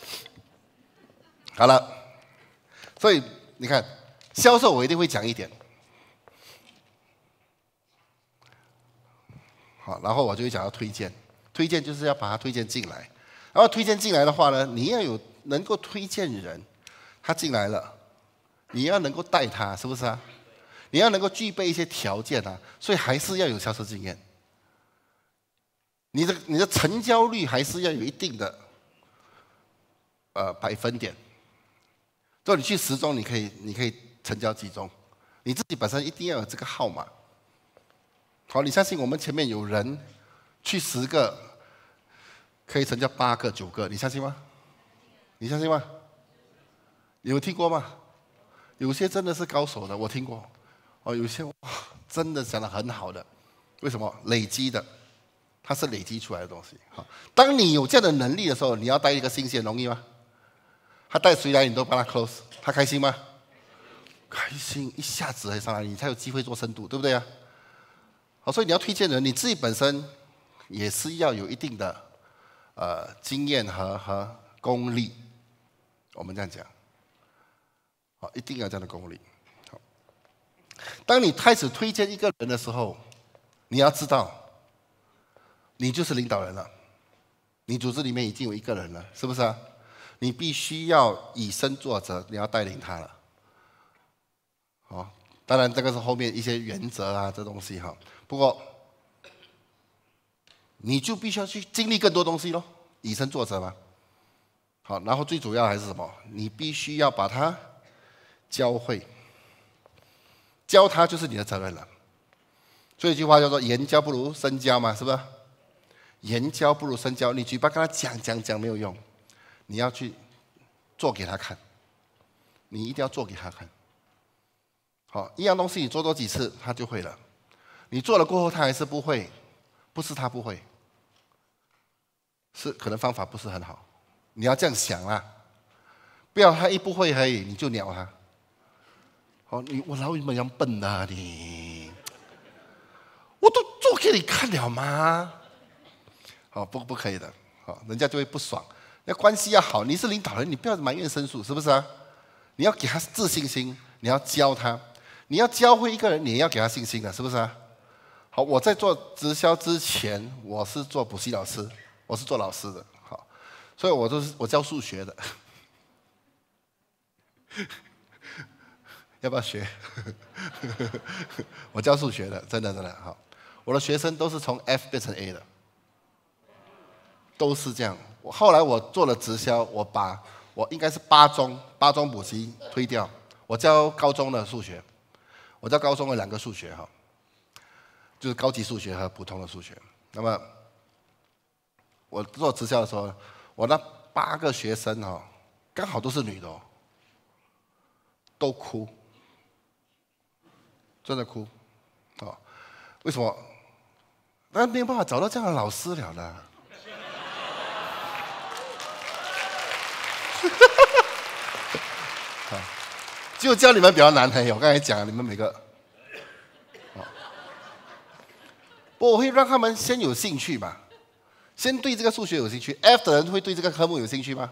好了，所以你看。销售我一定会讲一点，好，然后我就会讲到推荐，推荐就是要把他推荐进来，然后推荐进来的话呢，你要有能够推荐人，他进来了，你要能够带他，是不是啊？你要能够具备一些条件啊，所以还是要有销售经验，你的你的成交率还是要有一定的，呃百分点。就你去时装，你可以，你可以。成交集中，你自己本身一定要有这个号码。好，你相信我们前面有人去十个可以成交八个九个，你相信吗？你相信吗？有听过吗？有些真的是高手的，我听过。哦，有些哇，真的讲的很好的，为什么？累积的，它是累积出来的东西。好，当你有这样的能力的时候，你要带一个新鲜，容易吗？他带谁来，你都帮他 close，他开心吗？开心一下子，很上来，你才有机会做深度，对不对啊？好，所以你要推荐人，你自己本身也是要有一定的呃经验和和功力。我们这样讲，好，一定要这样的功力。好，当你开始推荐一个人的时候，你要知道，你就是领导人了，你组织里面已经有一个人了，是不是啊？你必须要以身作则，你要带领他了。哦，当然这个是后面一些原则啊，这东西哈。不过，你就必须要去经历更多东西咯，以身作则嘛。好，然后最主要还是什么？你必须要把它教会，教他就是你的责任了。所以一句话叫做“言教不如身教”嘛，是不？言教不如身教，你嘴巴跟他讲讲讲没有用，你要去做给他看，你一定要做给他看。好，一样东西你做多几次，他就会了。你做了过后，他还是不会，不是他不会，是可能方法不是很好。你要这样想啊，不要他一不会嘿你就鸟他。好，你我老你们娘笨啊你我都做给你看了吗？好，不不可以的，好，人家就会不爽。那关系要好，你是领导人，你不要埋怨申诉，是不是啊？你要给他自信心，你要教他。你要教会一个人，你要给他信心的，是不是啊？好，我在做直销之前，我是做补习老师，我是做老师的，好，所以我都是我教数学的，要不要学？我教数学的，真的真的好，我的学生都是从 F 变成 A 的，都是这样。我后来我做了直销，我把我应该是八中八中补习推掉，我教高中的数学。我在高中有两个数学哈，就是高级数学和普通的数学。那么我做直销的时候，我那八个学生哈，刚好都是女的，都哭，真的哭，哦，为什么？那没有办法找到这样的老师了呢。就教你们比较难，哎，我刚才讲你们每个，哦，不，我会让他们先有兴趣嘛，先对这个数学有兴趣。F 的人会对这个科目有兴趣吗？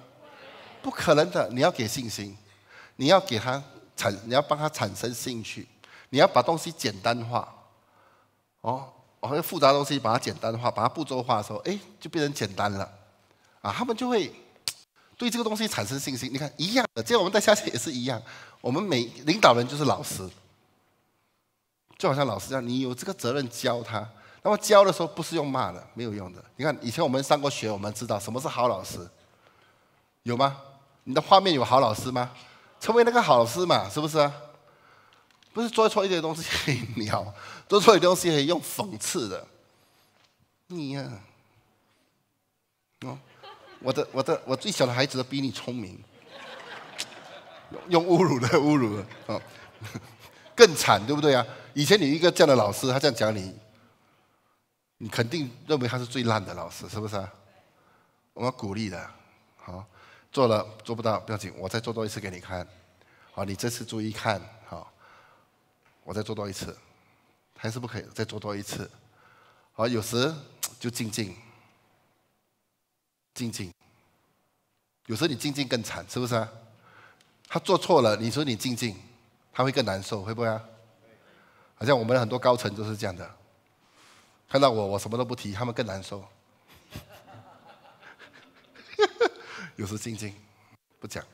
不可能的，你要给信心，你要给他产，你要帮他产生兴趣，你要把东西简单化，哦，把复杂东西把它简单化，把它步骤化的时候，哎，就变成简单了，啊，他们就会对这个东西产生信心。你看一样的，这样我们在下去也是一样。我们每领导人就是老师，就好像老师一样，你有这个责任教他。那么教的时候不是用骂的，没有用的。你看以前我们上过学，我们知道什么是好老师，有吗？你的画面有好老师吗？成为那个好老师嘛，是不是不是做错一点东西可以聊，做错一点东西可以用讽刺的。你呀，哦，我的我的我最小的孩子都比你聪明。用侮辱的侮辱，啊，更惨，对不对啊？以前你一个这样的老师，他这样讲你，你肯定认为他是最烂的老师，是不是？啊？我们鼓励的，好，做了做不到不要紧，我再做多一次给你看，好，你这次注意看，好，我再做多一次，还是不可以，再做多一次，好，有时就静静，静静，有时你静静更惨，是不是？啊？他做错了，你说你静静，他会更难受，会不会啊？好像我们很多高层都是这样的，看到我，我什么都不提，他们更难受。有时静静不讲，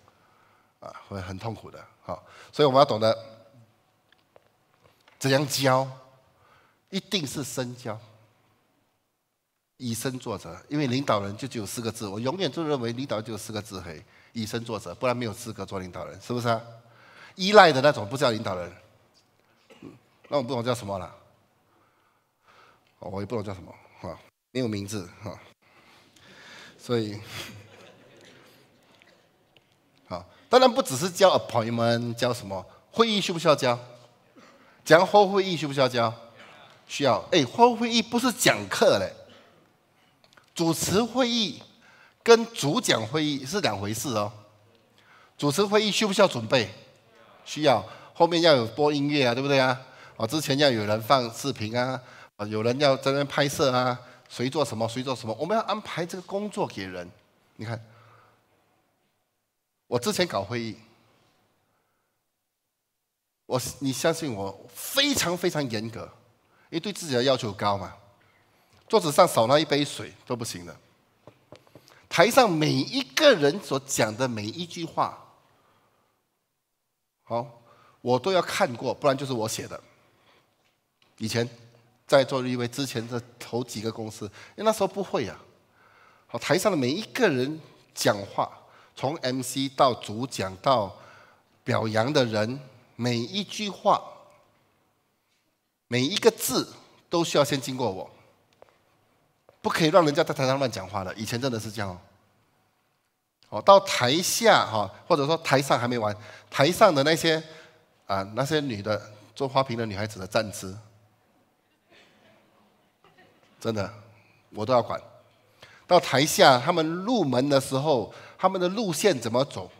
啊，会很痛苦的。好，所以我们要懂得怎样教，一定是身教，以身作则。因为领导人就只有四个字，我永远就认为领导就四个字嘿，以身作则，不然没有资格做领导人，是不是？啊？依赖的那种不叫领导人，那我不懂叫什么了，我也不懂叫什么啊，没有名字啊。所以，好，当然不只是交朋友们，交什么会议需不需要交？讲后会议需不需要交？需要。哎，后会议不是讲课嘞，主持会议。跟主讲会议是两回事哦。主持会议需不需要准备？需要，后面要有播音乐啊，对不对啊？哦，之前要有人放视频啊，啊，有人要在那边拍摄啊，谁做什么，谁做什么，我们要安排这个工作给人。你看，我之前搞会议，我你相信我，非常非常严格，因为对自己的要求高嘛。桌子上少拿一杯水都不行的。台上每一个人所讲的每一句话，好，我都要看过，不然就是我写的。以前在座一位之前的头几个公司，为那时候不会啊。好，台上的每一个人讲话，从 MC 到主讲到表扬的人，每一句话、每一个字，都需要先经过我。不可以让人家在台上乱讲话的。以前真的是这样哦。哦，到台下哈，或者说台上还没完，台上的那些啊那些女的做花瓶的女孩子的站姿，真的，我都要管。到台下他们入门的时候，他们的路线怎么走？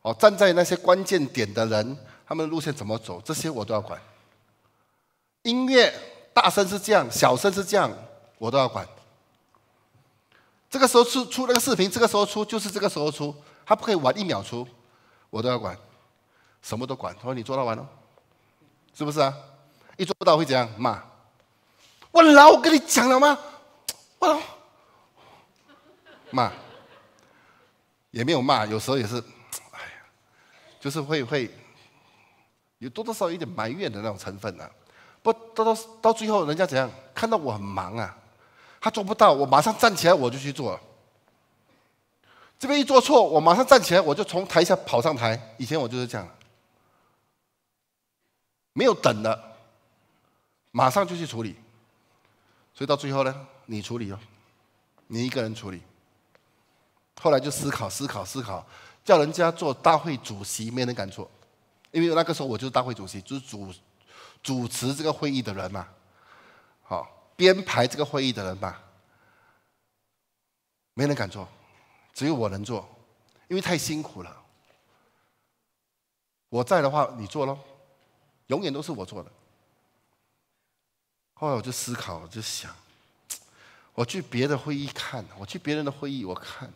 哦，站在那些关键点的人，他们的路线怎么走？这些我都要管。音乐大声是这样，小声是这样，我都要管。这个时候出出那个视频，这个时候出就是这个时候出，他不可以晚一秒出，我都要管，什么都管。他说你做到完了，是不是啊？一做不到会怎样？骂。我老跟你讲了吗？我骂，也没有骂，有时候也是，哎呀，就是会会有多多少有点埋怨的那种成分呢。不，到到到最后，人家怎样看到我很忙啊？他做不到，我马上站起来，我就去做了。这边一做错，我马上站起来，我就从台下跑上台。以前我就是这样，没有等的，马上就去处理。所以到最后呢，你处理了，你一个人处理。后来就思考思考思考，叫人家做大会主席，没人敢做，因为那个时候我就是大会主席，就是主主持这个会议的人嘛。编排这个会议的人吧，没人敢做，只有我能做，因为太辛苦了。我在的话，你做喽，永远都是我做的。后来我就思考，我就想，我去别的会议看，我去别人的会议我看，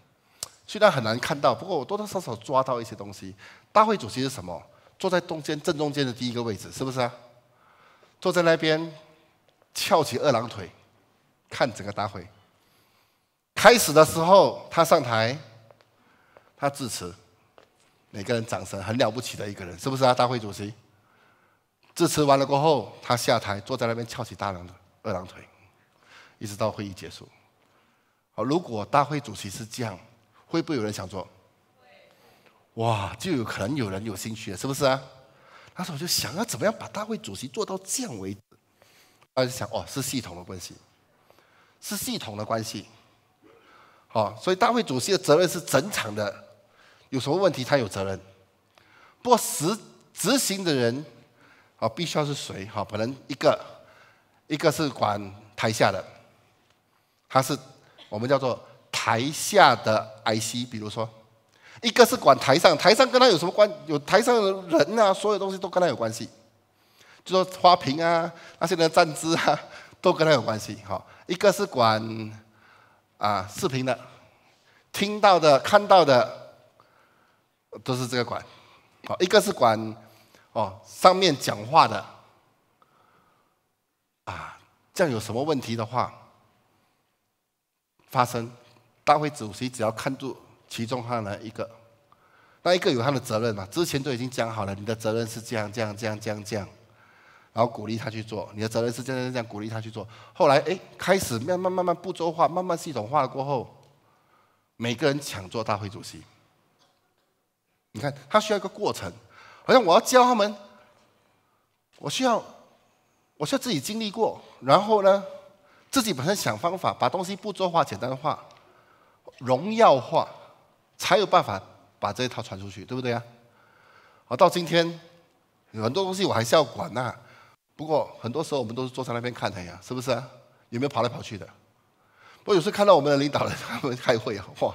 虽然很难看到，不过我多多少少抓到一些东西。大会主席是什么？坐在中间正中间的第一个位置，是不是啊？坐在那边。翘起二郎腿，看整个大会。开始的时候，他上台，他致辞，每个人掌声，很了不起的一个人，是不是啊？大会主席致辞完了过后，他下台，坐在那边翘起大郎的二郎腿，一直到会议结束。好，如果大会主席是这样，会不会有人想做？哇，就有可能有人有兴趣了，是不是啊？他说，我就想要怎么样把大会主席做到这样为？大家想哦，是系统的关系，是系统的关系。哦，所以大会主席的责任是整场的，有什么问题他有责任。不过执执行的人，啊，必须要是谁？哈，可能一个，一个是管台下的，他是我们叫做台下的 IC。比如说，一个是管台上，台上跟他有什么关？有台上的人啊，所有东西都跟他有关系。就说花瓶啊，那些人站姿啊，都跟他有关系。哈，一个是管啊视频的，听到的、看到的都是这个管。哦，一个是管哦上面讲话的啊，这样有什么问题的话发生，大会主席只要看住其中他们一个，那一个有他的责任嘛？之前都已经讲好了，你的责任是这样、这样、这样、这样、这样。然后鼓励他去做，你的责任是这样这样鼓励他去做。后来，哎，开始慢慢慢慢步骤化，慢慢系统化了。过后，每个人抢做大会主席。你看，他需要一个过程，好像我要教他们，我需要，我需要自己经历过，然后呢，自己本身想方法，把东西步骤化、简单化、荣耀化，才有办法把这一套传出去，对不对呀？而到今天，很多东西我还是要管呐。不过很多时候我们都是坐在那边看太呀，是不是？有没有跑来跑去的？不过有时候看到我们的领导人他们开会，哇，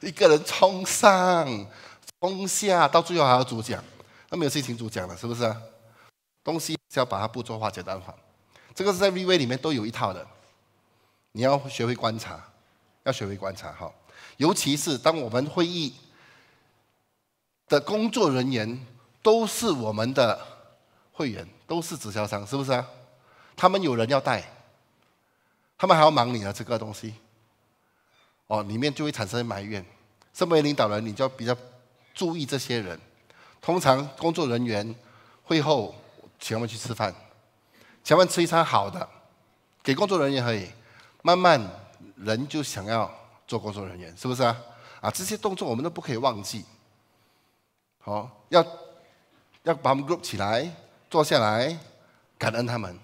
一个人冲上、冲下，到最后还要主讲，那没有心情主讲了，是不是？东西是要把它步骤化简单化，这个是在 V V 里面都有一套的，你要学会观察，要学会观察哈。尤其是当我们会议的工作人员都是我们的会员。都是直销商，是不是啊？他们有人要带，他们还要忙你的这个东西，哦，里面就会产生埋怨。身为领导人，你就要比较注意这些人。通常工作人员会后，请我们去吃饭，请我们吃一餐好的，给工作人员可以慢慢人就想要做工作人员，是不是啊？啊，这些动作我们都不可以忘记。好，要要把他们 group 起来。坐下来，感恩他们，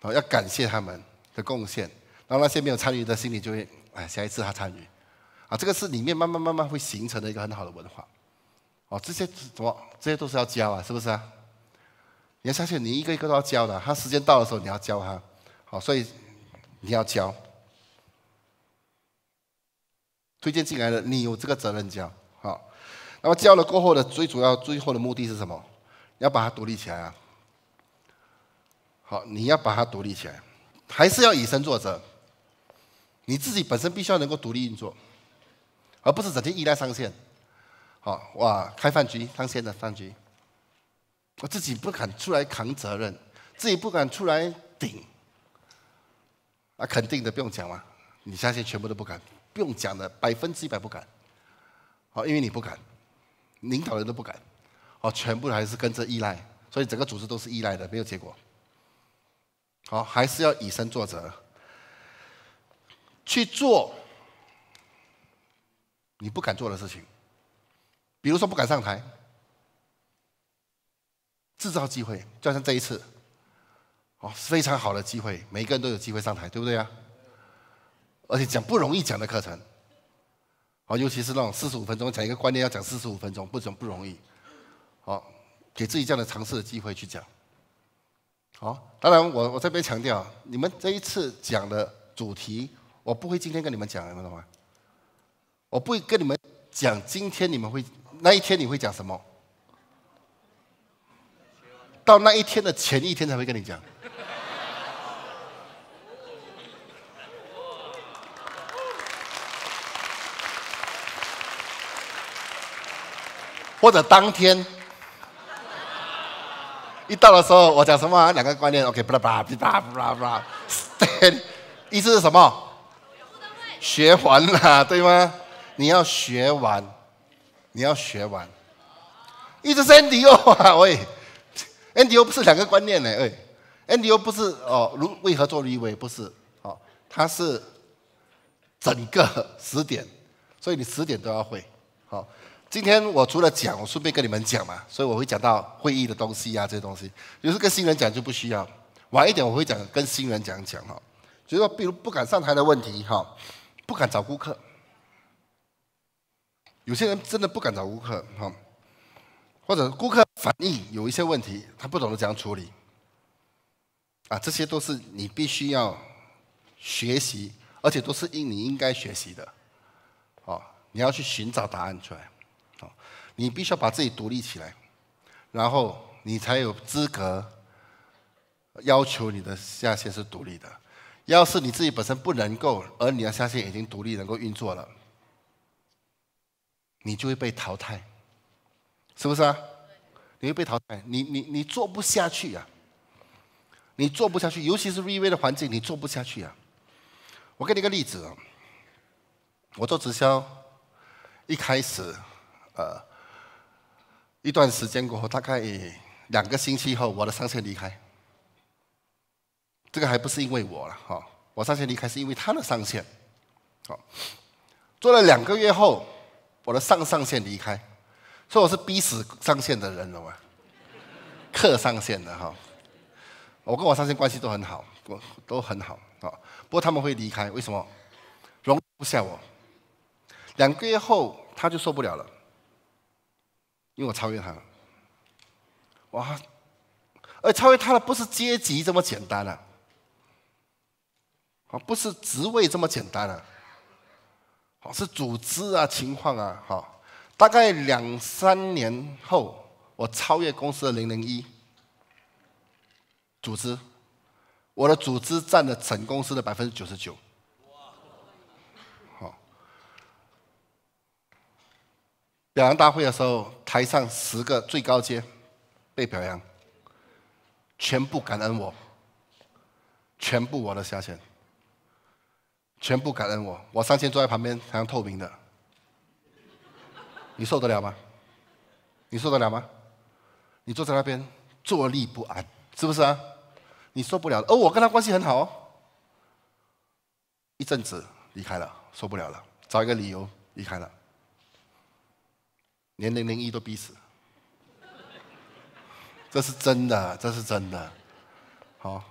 好要感谢他们的贡献。然后那些没有参与的心理就会，哎，下一次他参与，啊，这个是里面慢慢慢慢会形成的一个很好的文化。哦，这些怎么这些都是要教啊，是不是啊？你要相信，你一个一个都要教的。他时间到的时候，你要教他，好，所以你要教。推荐进来的，你有这个责任教。那么教了过后的最主要最后的目的是什么？要把它独立起来啊！好，你要把它独立起来，还是要以身作则？你自己本身必须要能够独立运作，而不是整天依赖上线。好哇，开饭局上线的饭局，我自己不敢出来扛责任，自己不敢出来顶。啊，肯定的，不用讲嘛！你相信全部都不敢，不用讲的，百分之一百不敢。好，因为你不敢。领导人都不敢，哦，全部还是跟着依赖，所以整个组织都是依赖的，没有结果。好，还是要以身作则，去做你不敢做的事情，比如说不敢上台，制造机会，就像这一次，哦，非常好的机会，每个人都有机会上台，对不对呀？而且讲不容易讲的课程。尤其是那种四十五分钟讲一个观念要讲四十五分钟，不怎么不容易。好，给自己这样的尝试的机会去讲。好，当然我我这边强调，你们这一次讲的主题，我不会今天跟你们讲，你们懂吗？我不会跟你们讲今天你们会那一天你会讲什么，到那一天的前一天才会跟你讲。或者当天一到的时候，我讲什么两个观念？OK，巴拉巴拉巴拉巴拉，stand 意思是什么？学完了，对吗？你要学完，你要学完。意思：NDO 啊，喂，NDO 不是两个观念嘞，哎，NDO 不是哦，如为何做一位不是？哦，它是整个十点，所以你十点都要会，好。今天我除了讲，我顺便跟你们讲嘛，所以我会讲到会议的东西呀，这些东西。有时候跟新人讲就不需要，晚一点我会讲跟新人讲讲哈。就是说比如不敢上台的问题哈，不敢找顾客，有些人真的不敢找顾客哈，或者顾客反映有一些问题，他不懂得怎样处理啊，这些都是你必须要学习，而且都是应你应该学习的。哦，你要去寻找答案出来。你必须要把自己独立起来，然后你才有资格要求你的下线是独立的。要是你自己本身不能够，而你的下线已经独立能够运作了，你就会被淘汰，是不是啊？你会被淘汰，你你你做不下去呀！你做不下去，尤其是 rev 的环境，你做不下去呀。我给你个例子，我做直销一开始，呃。一段时间过后，大概两个星期后，我的上线离开。这个还不是因为我了哈，我上线离开是因为他的上线。好，做了两个月后，我的上上线离开，说我是逼死上线的人了嘛？克上线的哈，我跟我上线关系都很好，都都很好。啊。不过他们会离开，为什么？容不下我。两个月后，他就受不了了。因为我超越他了，哇！而超越他的不是阶级这么简单了，啊，不是职位这么简单了，好是组织啊，情况啊，哈。大概两三年后，我超越公司的零零一，组织，我的组织占了整公司的百分之九十九。表扬大会的时候，台上十个最高阶被表扬，全部感恩我，全部我的下线，全部感恩我。我三千坐在旁边，台上透明的，你受得了吗？你受得了吗？你坐在那边坐立不安，是不是啊？你受不了，哦，我跟他关系很好哦。一阵子离开了，受不了了，找一个理由离开了。连零零一都逼死，这是真的，这是真的。好，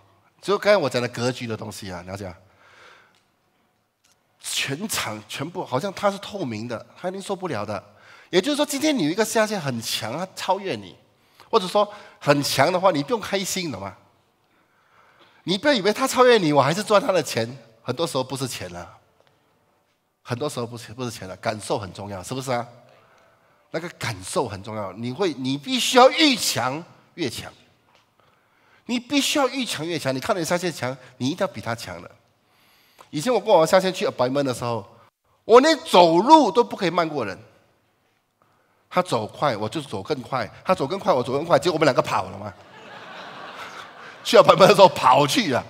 就刚才我讲的格局的东西啊，了解？全场全部好像它是透明的，一定受不了的。也就是说，今天你有一个下线很强，超越你，或者说很强的话，你不用开心，懂吗？你不要以为他超越你，我还是赚他的钱，很多时候不是钱了，很多时候不是不是钱了，感受很重要，是不是啊？那个感受很重要，你会，你必须要愈强越强，你必须要愈强越强。你看到下线强，你一定要比他强了。以前我跟我下线去白门的时候，我连走路都不可以慢过人，他走快我就走更快，他走更快我走更快，结果我们两个跑了嘛。去到白门的时候跑去了，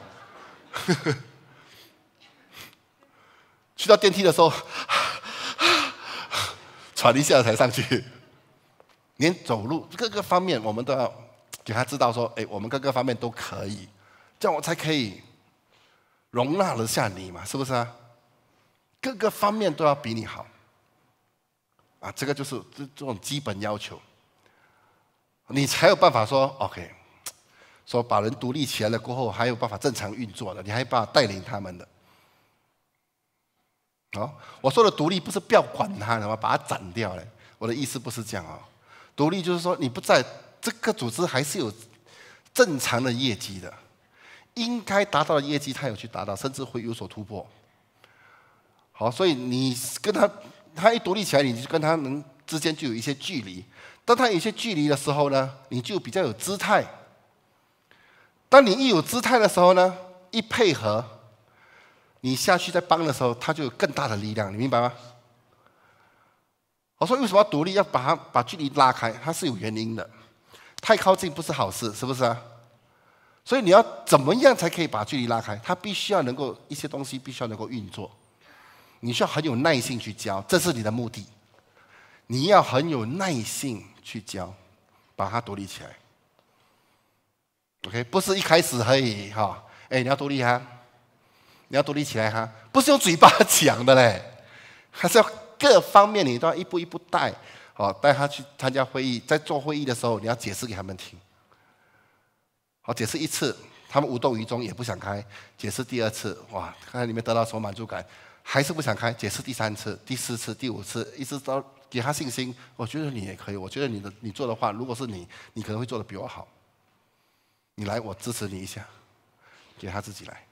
去到电梯的时候。爬一下才上去，连走路各个方面，我们都要给他知道说，哎，我们各个方面都可以，这样我才可以容纳得下你嘛，是不是啊？各个方面都要比你好，啊，这个就是这这种基本要求，你才有办法说 OK，说把人独立起来了过后，还有办法正常运作的，你还有办法带领他们的。哦，我说的独立不是不要管他，什么把他斩掉嘞？我的意思不是这样哦。独立就是说，你不在这个组织，还是有正常的业绩的，应该达到的业绩，他有去达到，甚至会有所突破。好，所以你跟他，他一独立起来，你就跟他们之间就有一些距离。当他有些距离的时候呢，你就比较有姿态。当你一有姿态的时候呢，一配合。你下去再帮的时候，他就有更大的力量，你明白吗？我说为什么要独立，要把它把距离拉开，它是有原因的。太靠近不是好事，是不是啊？所以你要怎么样才可以把距离拉开？它必须要能够一些东西，必须要能够运作。你需要很有耐心去教，这是你的目的。你要很有耐心去教，把它独立起来。OK，不是一开始可以哈，哎，你要独立哈。你要独立起来哈，不是用嘴巴讲的嘞，还是要各方面你都要一步一步带。哦，带他去参加会议，在做会议的时候，你要解释给他们听。好，解释一次，他们无动于衷，也不想开；解释第二次，哇，看看你们得到什么满足感，还是不想开；解释第三次、第四次、第五次，一直到给他信心。我觉得你也可以，我觉得你的你做的话，如果是你，你可能会做的比我好。你来，我支持你一下，给他自己来。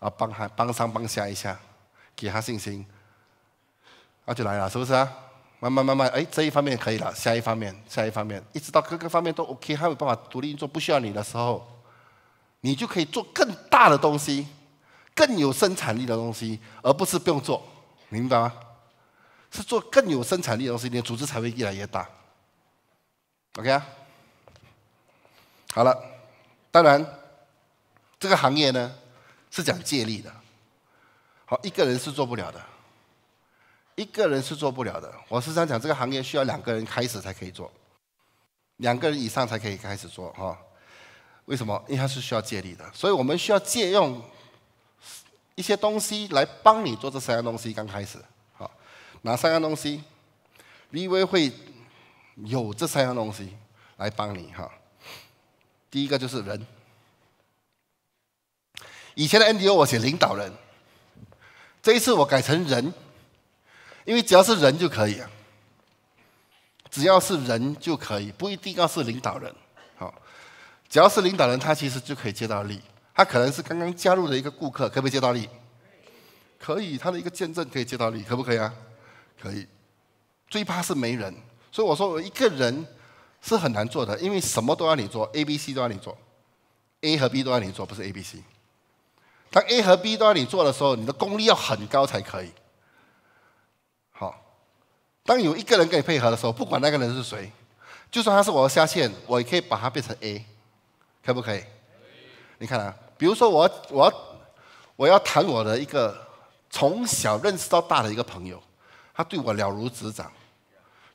啊，帮他帮上帮下一下，给他信心，那就来了，是不是啊？慢慢慢慢，哎，这一方面可以了，下一方面，下一方面，一直到各个方面都 OK，他有办法独立运作，不需要你的时候，你就可以做更大的东西，更有生产力的东西，而不是不用做，明白吗？是做更有生产力的东西，你的组织才会越来越大。OK 啊，好了，当然这个行业呢。是讲借力的，好，一个人是做不了的，一个人是做不了的。我时常讲，这个行业需要两个人开始才可以做，两个人以上才可以开始做哈。为什么？因为是需要借力的，所以我们需要借用一些东西来帮你做这三样东西。刚开始，好，哪三样东西？V V 会有这三样东西来帮你哈。第一个就是人。以前的 NDO 我写领导人，这一次我改成人，因为只要是人就可以啊，只要是人就可以，不一定要是领导人，好，只要是领导人他其实就可以接到力，他可能是刚刚加入的一个顾客，可不可以接到力？可以，他的一个见证可以接到力，可不可以啊？可以，最怕是没人，所以我说我一个人是很难做的，因为什么都要你做，A、B、C 都要你做，A 和 B 都要你做，不是 A、B、C。当 A 和 B 都要你做的时候，你的功力要很高才可以。好，当有一个人跟你配合的时候，不管那个人是谁，就算他是我的下线，我也可以把他变成 A，可不可以？你看啊，比如说我我我要谈我的一个从小认识到大的一个朋友，他对我了如指掌。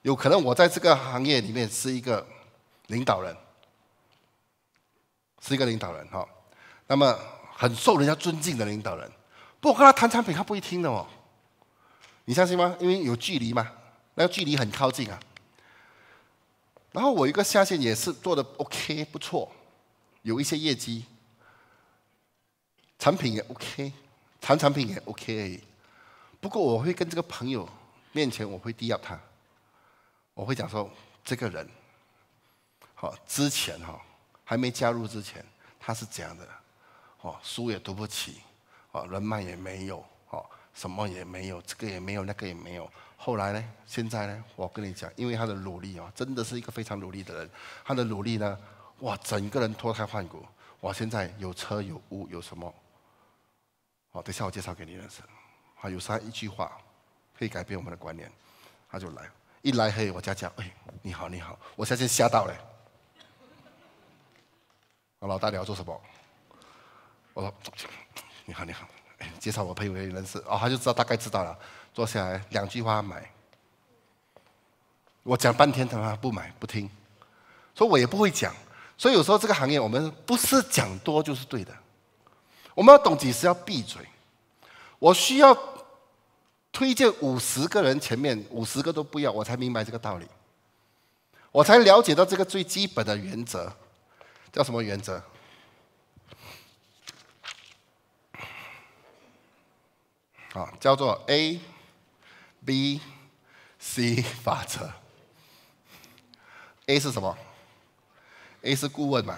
有可能我在这个行业里面是一个领导人，是一个领导人哈。那么很受人家尊敬的领导人，不过跟他谈产品，他不会听的哦。你相信吗？因为有距离嘛，那个距离很靠近啊。然后我一个下线也是做的 OK 不错，有一些业绩，产品也 OK，谈产品也 OK。不过我会跟这个朋友面前，我会低调他，我会讲说这个人，好之前哈还没加入之前，他是怎样的。哦，书也读不起，哦，人脉也没有，哦，什么也没有，这个也没有，那个也没有。后来呢？现在呢？我跟你讲，因为他的努力哦，真的是一个非常努力的人。他的努力呢，哇，整个人脱胎换骨。哇，现在有车有屋有什么？好，等下我介绍给你认识。好，有三一句话可以改变我们的观念，他就来，一来嘿，我家家，哎，你好你好，我现在吓到了。我老大你要做什么？我说：“你好，你好，介绍我朋友认识。”哦，他就知道大概知道了，坐下来两句话买。我讲半天，他不买不听，所以我也不会讲。所以有时候这个行业，我们不是讲多就是对的。我们要懂，几是要闭嘴。我需要推荐五十个人，前面五十个都不要，我才明白这个道理。我才了解到这个最基本的原则叫什么原则？啊，叫做 A、B、C 法则。A 是什么？A 是顾问嘛，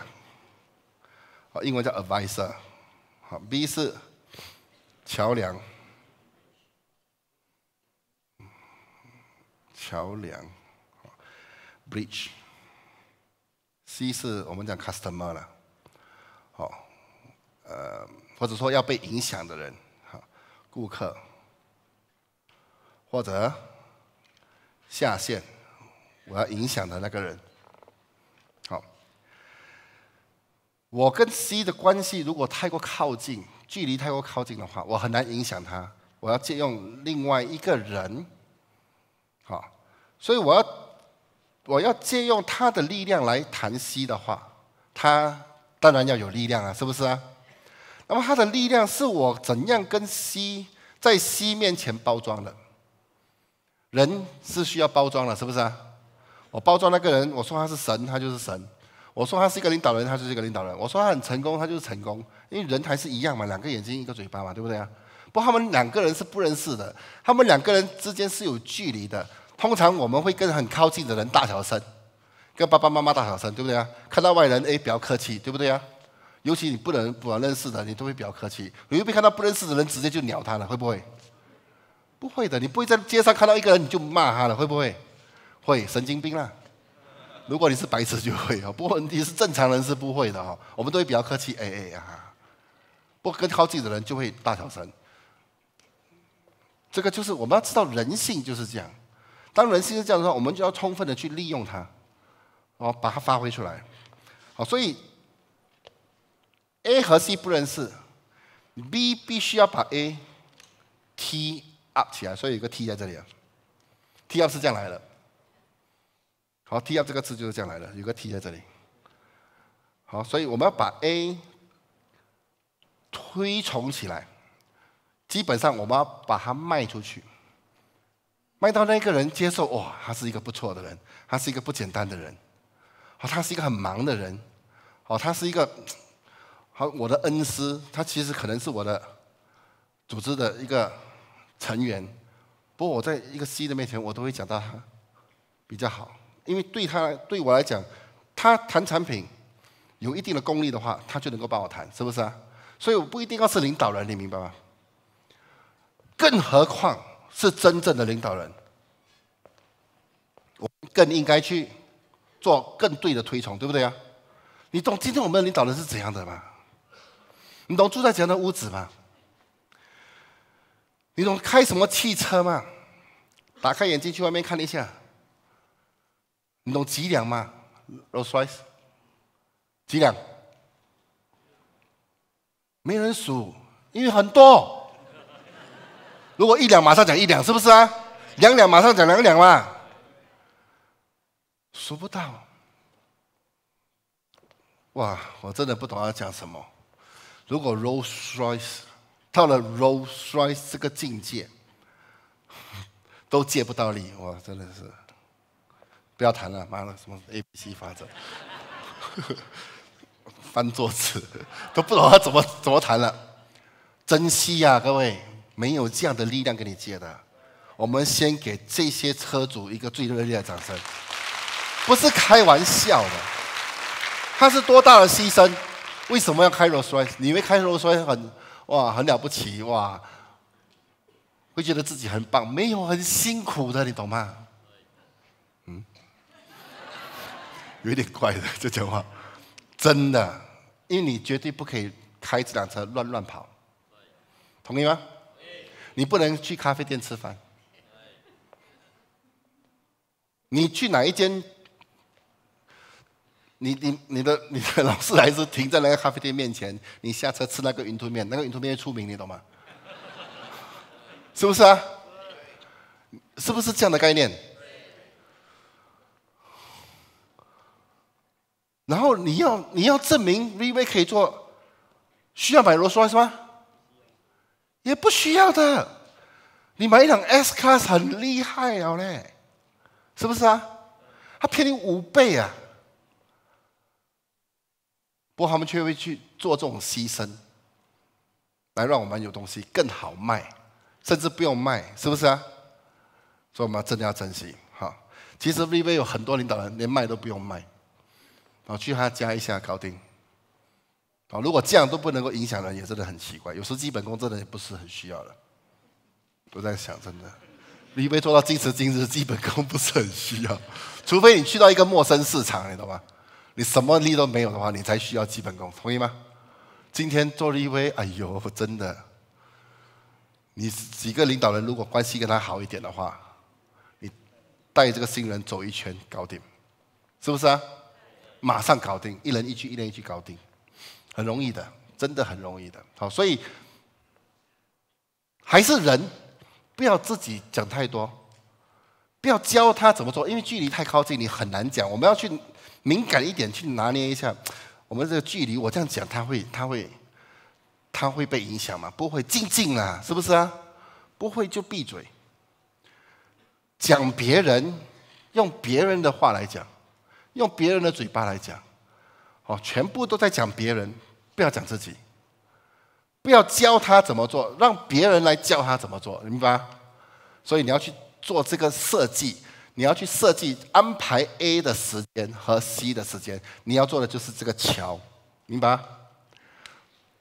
好，英文叫 advisor。好，B 是桥梁，桥梁，bridge。C 是我们讲 customer 了，好，呃，或者说要被影响的人。顾客，或者下线，我要影响的那个人，好，我跟 C 的关系如果太过靠近，距离太过靠近的话，我很难影响他。我要借用另外一个人，好，所以我要我要借用他的力量来谈 C 的话，他当然要有力量啊，是不是啊？那么他的力量是我怎样跟 C。在西面前包装的。人是需要包装的，是不是啊？我包装那个人，我说他是神，他就是神；我说他是一个领导人，他就是一个领导人；我说他很成功，他就是成功。因为人还是一样嘛，两个眼睛一个嘴巴嘛，对不对啊？不过他们两个人是不认识的，他们两个人之间是有距离的。通常我们会跟很靠近的人大小声，跟爸爸妈妈大小声，对不对啊？看到外人，哎，比较客气，对不对啊？尤其你不能不认识的，你都会比较客气。你会不会看到不认识的人直接就鸟他了？会不会？不会的，你不会在街上看到一个人你就骂他了？会不会？会神经病啦！如果你是白痴就会哦，不过你是正常人是不会的哦。我们都会比较客气，哎哎呀。不跟靠近的人就会大小声。这个就是我们要知道人性就是这样。当人性是这样的话，我们就要充分的去利用它，然后把它发挥出来。好，所以。A 和 C 不认识，B 必须要把 A 踢 up 起来，所以有个 T 在这里啊，T up 是这样来的。好，T up 这个字就是这样来的，有个 T 在这里。好，所以我们要把 A 推崇起来，基本上我们要把它卖出去，卖到那个人接受，哇，他是一个不错的人，他是一个不简单的人，好，他是一个很忙的人，好，他是一个。好，我的恩师，他其实可能是我的组织的一个成员。不过我在一个 C 的面前，我都会讲到他比较好，因为对他对我来讲，他谈产品有一定的功力的话，他就能够帮我谈，是不是啊？所以我不一定要是领导人，你明白吗？更何况是真正的领导人，我更应该去做更对的推崇，对不对啊？你懂今天我们的领导人是怎样的吗？你懂住在怎样的屋子吗？你懂开什么汽车吗？打开眼睛去外面看了一下，你懂几两吗？都摔 e 几两？没人数，因为很多。如果一两马上讲一两，是不是啊？两两马上讲两两嘛？数不到。哇，我真的不懂要讲什么。如果 Rolls Royce 到了 Rolls Royce 这个境界，都借不到力哇！真的是，不要谈了，妈了什么 A B C 发展，翻桌子，都不知道他怎么怎么谈了。珍惜呀，各位，没有这样的力量给你借的。我们先给这些车主一个最热烈的掌声，不是开玩笑的，他是多大的牺牲！为什么要开螺衰？你为开裸衰很哇，很了不起哇，会觉得自己很棒，没有很辛苦的，你懂吗？嗯，有点怪的这句话，真的，因为你绝对不可以开这辆车乱乱跑，同意吗？你不能去咖啡店吃饭，你去哪一间？你你你的你的劳斯莱斯停在那个咖啡店面前，你下车吃那个云吞面，那个云吞面出名，你懂吗？是不是啊？是不是这样的概念？然后你要你要证明 V V 可以做，需要买螺栓是吗？也不需要的，你买一辆 S Class 很厉害了嘞，是不是啊？它便宜五倍啊！不过他们却会去做这种牺牲，来让我们有东西更好卖，甚至不用卖，是不是啊？所以我们要真的要珍惜。哈，其实 VV 有很多领导人连卖都不用卖，然后去他家一下搞定。啊，如果这样都不能够影响人，也真的很奇怪。有时候基本功真的也不是很需要的。我在想，真的 VV 做到今时今日，基本功不是很需要，除非你去到一个陌生市场，你懂吗？你什么力都没有的话，你才需要基本功，同意吗？今天做了一位，哎呦，真的，你几个领导人如果关系跟他好一点的话，你带这个新人走一圈搞定，是不是啊？马上搞定，一人一句，一人一句搞定，很容易的，真的很容易的。好，所以还是人不要自己讲太多，不要教他怎么做，因为距离太靠近，你很难讲。我们要去。敏感一点去拿捏一下，我们这个距离，我这样讲，他会，他会，他会被影响吗？不会，静静啊，是不是啊？不会就闭嘴，讲别人，用别人的话来讲，用别人的嘴巴来讲，哦，全部都在讲别人，不要讲自己，不要教他怎么做，让别人来教他怎么做，明白？所以你要去做这个设计。你要去设计安排 A 的时间和 C 的时间，你要做的就是这个桥，明白？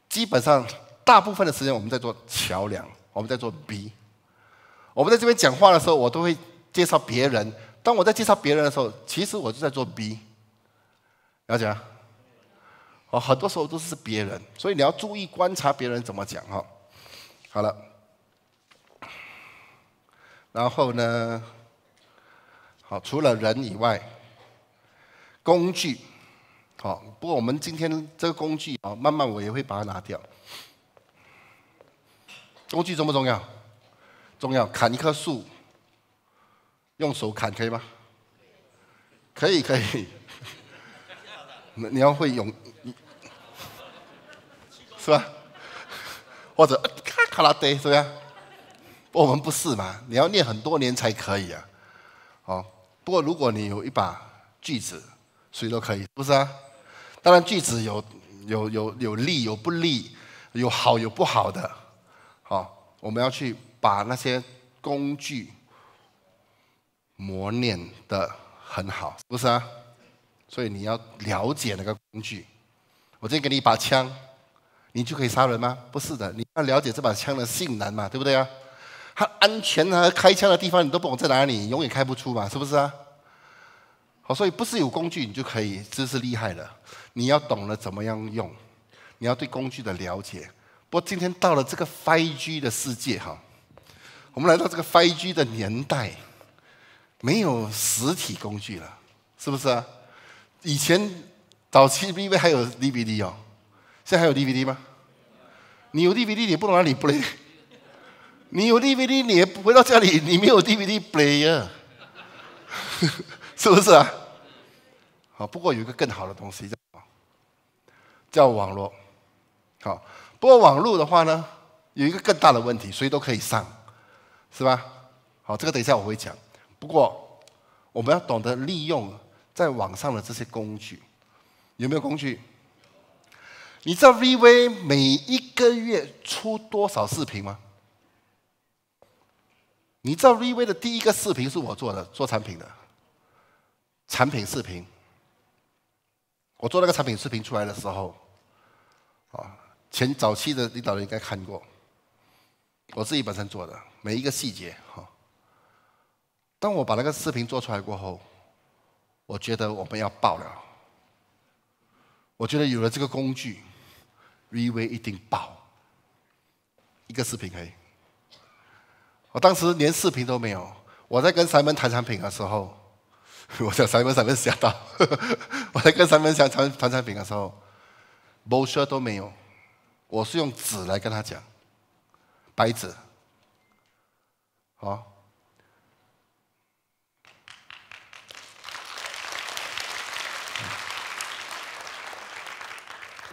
基本上大部分的时间我们在做桥梁，我们在做 B。我们在这边讲话的时候，我都会介绍别人。当我在介绍别人的时候，其实我就在做 B。了解？哦，很多时候都是别人，所以你要注意观察别人怎么讲。哈。好了，然后呢？好，除了人以外，工具，好。不过我们今天这个工具，啊，慢慢我也会把它拿掉。工具重不重要？重要。砍一棵树，用手砍可以吗？可以，可以。你要会用，是吧？或者咔咔拉是对是？我们不是嘛？你要练很多年才可以啊。不过，如果你有一把锯子，谁都可以，是不是啊？当然，锯子有有有有利有不利，有好有不好的，好，我们要去把那些工具磨练的很好，是不是啊？所以你要了解那个工具。我今天给你一把枪，你就可以杀人吗？不是的，你要了解这把枪的性能嘛，对不对啊？它安全啊，开枪的地方你都不懂在哪里，永远开不出嘛，是不是啊？好，所以不是有工具你就可以，知识厉害了，你要懂了怎么样用，你要对工具的了解。不过今天到了这个 5G 的世界哈，我们来到这个 5G 的年代，没有实体工具了，是不是啊？以前早期 DVD 还有 DVD 哦，现在还有 DVD 吗？你有 DVD 你不懂哪你不能你有 DVD，你也回到家里，你没有 DVD player，是不是啊？好，不过有一个更好的东西叫叫网络。好，不过网络的话呢，有一个更大的问题，谁都可以上，是吧？好，这个等一下我会讲。不过我们要懂得利用在网上的这些工具，有没有工具？你知道 V V 每一个月出多少视频吗？你知道瑞威的第一个视频是我做的，做产品的，产品视频。我做那个产品视频出来的时候，啊，前早期的领导人应该看过，我自己本身做的，每一个细节哈。当我把那个视频做出来过后，我觉得我们要爆了，我觉得有了这个工具，瑞威一定爆，一个视频可以。我当时连视频都没有，我在跟三门谈产品的时候，我在三门上面讲到，我在跟三门讲谈谈产品的时候，毛说都没有，我是用纸来跟他讲，白纸，好。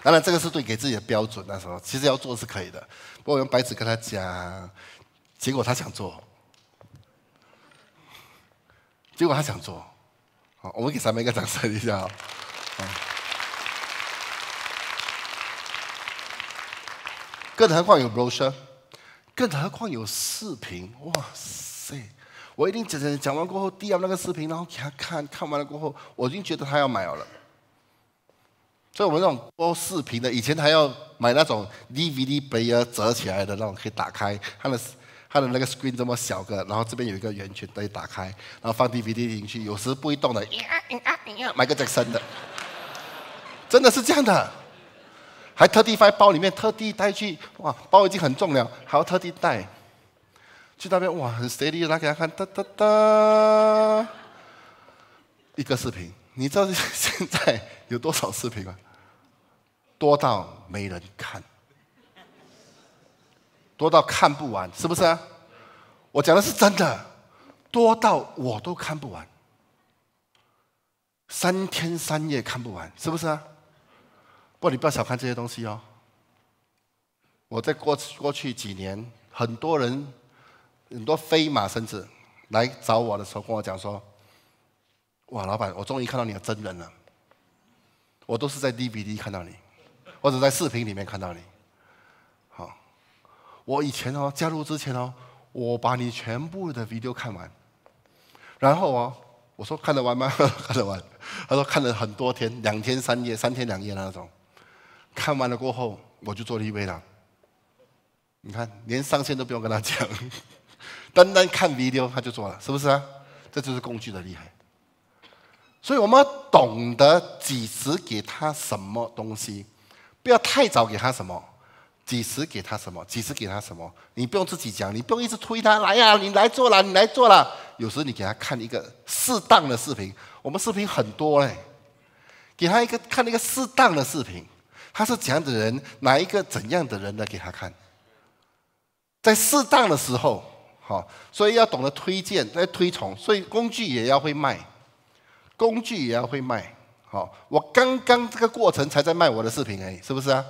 当然这个是对给自己的标准那时候，其实要做是可以的，不过用白纸跟他讲。结果他想做，结果他想做，好，我们给三一个掌声一下。更何况有 brochure，更何况有视频，哇塞！我一定讲讲讲完过后，第二那个视频，然后给他看看完了过后，我已经觉得他要买了。所以我们那种播视频的，以前还要买那种 DVD 杯啊，折起来的那种可以打开，它的。他的那个 screen 这么小个，然后这边有一个圆圈可以打开，然后放 DVD 进去，有时不会动的，买个整身的，真的是这样的，还特地放包里面，特地带去，哇，包已经很重了，还要特地带去那边，哇，很 steady 拿给他看，哒哒哒，一个视频，你知道现在有多少视频吗？多到没人看。多到看不完，是不是？我讲的是真的，多到我都看不完，三天三夜看不完，是不是啊？不过你不要小看这些东西哦。我在过过去几年，很多人很多飞马甚至来找我的时候，跟我讲说：“哇，老板，我终于看到你的真人了。”我都是在 DVD 看到你，或者在视频里面看到你。我以前哦，加入之前哦，我把你全部的 video 看完，然后哦，我说看得完吗？看得完。他说看了很多天，两天三夜，三天两夜的那种。看完了过后，我就做了一位了。你看，连上线都不用跟他讲，单单看 video 他就做了，是不是？啊？这就是工具的厉害。所以我们要懂得几时给他什么东西，不要太早给他什么。几时给他什么？几时给他什么？你不用自己讲，你不用一直推他来呀！你来做了，你来做了。有时你给他看一个适当的视频，我们视频很多嘞，给他一个看一个适当的视频。他是怎样的人？哪一个怎样的人来给他看？在适当的时候，好，所以要懂得推荐，要推崇，所以工具也要会卖，工具也要会卖。好，我刚刚这个过程才在卖我的视频而已，是不是啊？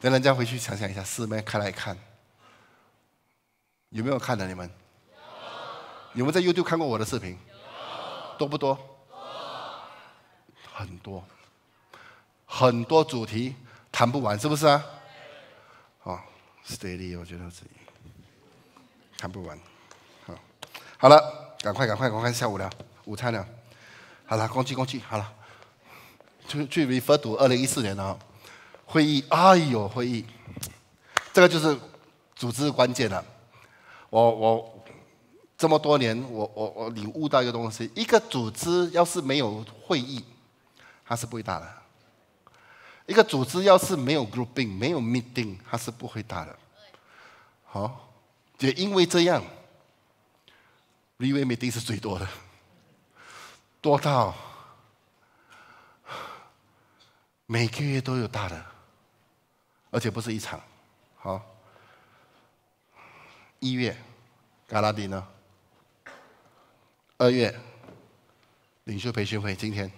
等人家回去想想一下，四面开来看，有没有看的你们？有没有在 YouTube 看过我的视频？多不多？很多，很多主题谈不完，是不是啊？哦，steady，我觉得是。谈不完。好，好了，赶快，赶快，赶快下午了，午餐了。好了，恭喜恭喜，好了。去去维佛读二零一四年啊。会议，哎呦，会议，这个就是组织关键了。我我这么多年，我我我领悟到一个东西：一个组织要是没有会议，它是不会大的；一个组织要是没有 grouping、没有 meeting，它是不会大的。好，也因为这样 r e v e meeting 是最多的，多到每个月都有大的。而且不是一场，好，一月，嘎拉迪呢？二月，领袖培训会今天。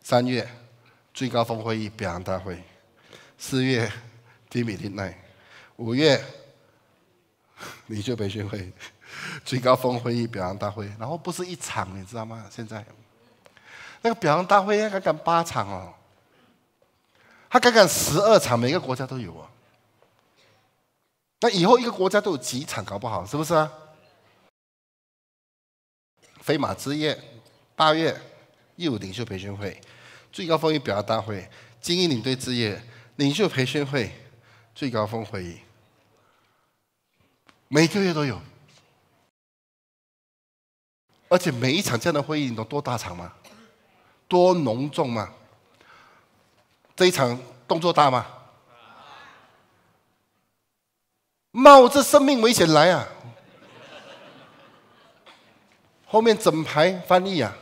三月，最高峰会议表扬大会。四月 d i m i i 五月，领袖培训会，最高峰会议表扬大会。然后不是一场，你知道吗？现在，那个表扬大会应该干八场哦。他看看十二场，每个国家都有啊。那以后一个国家都有几场，搞不好是不是啊？飞马之夜，八月又务领袖培训会，最高峰与表达大会，精英领队之夜领袖培训会，最高峰会议，每个月都有。而且每一场这样的会议，你懂多大场吗？多浓重吗？这一场动作大吗？冒着生命危险来啊！后面整排翻译啊，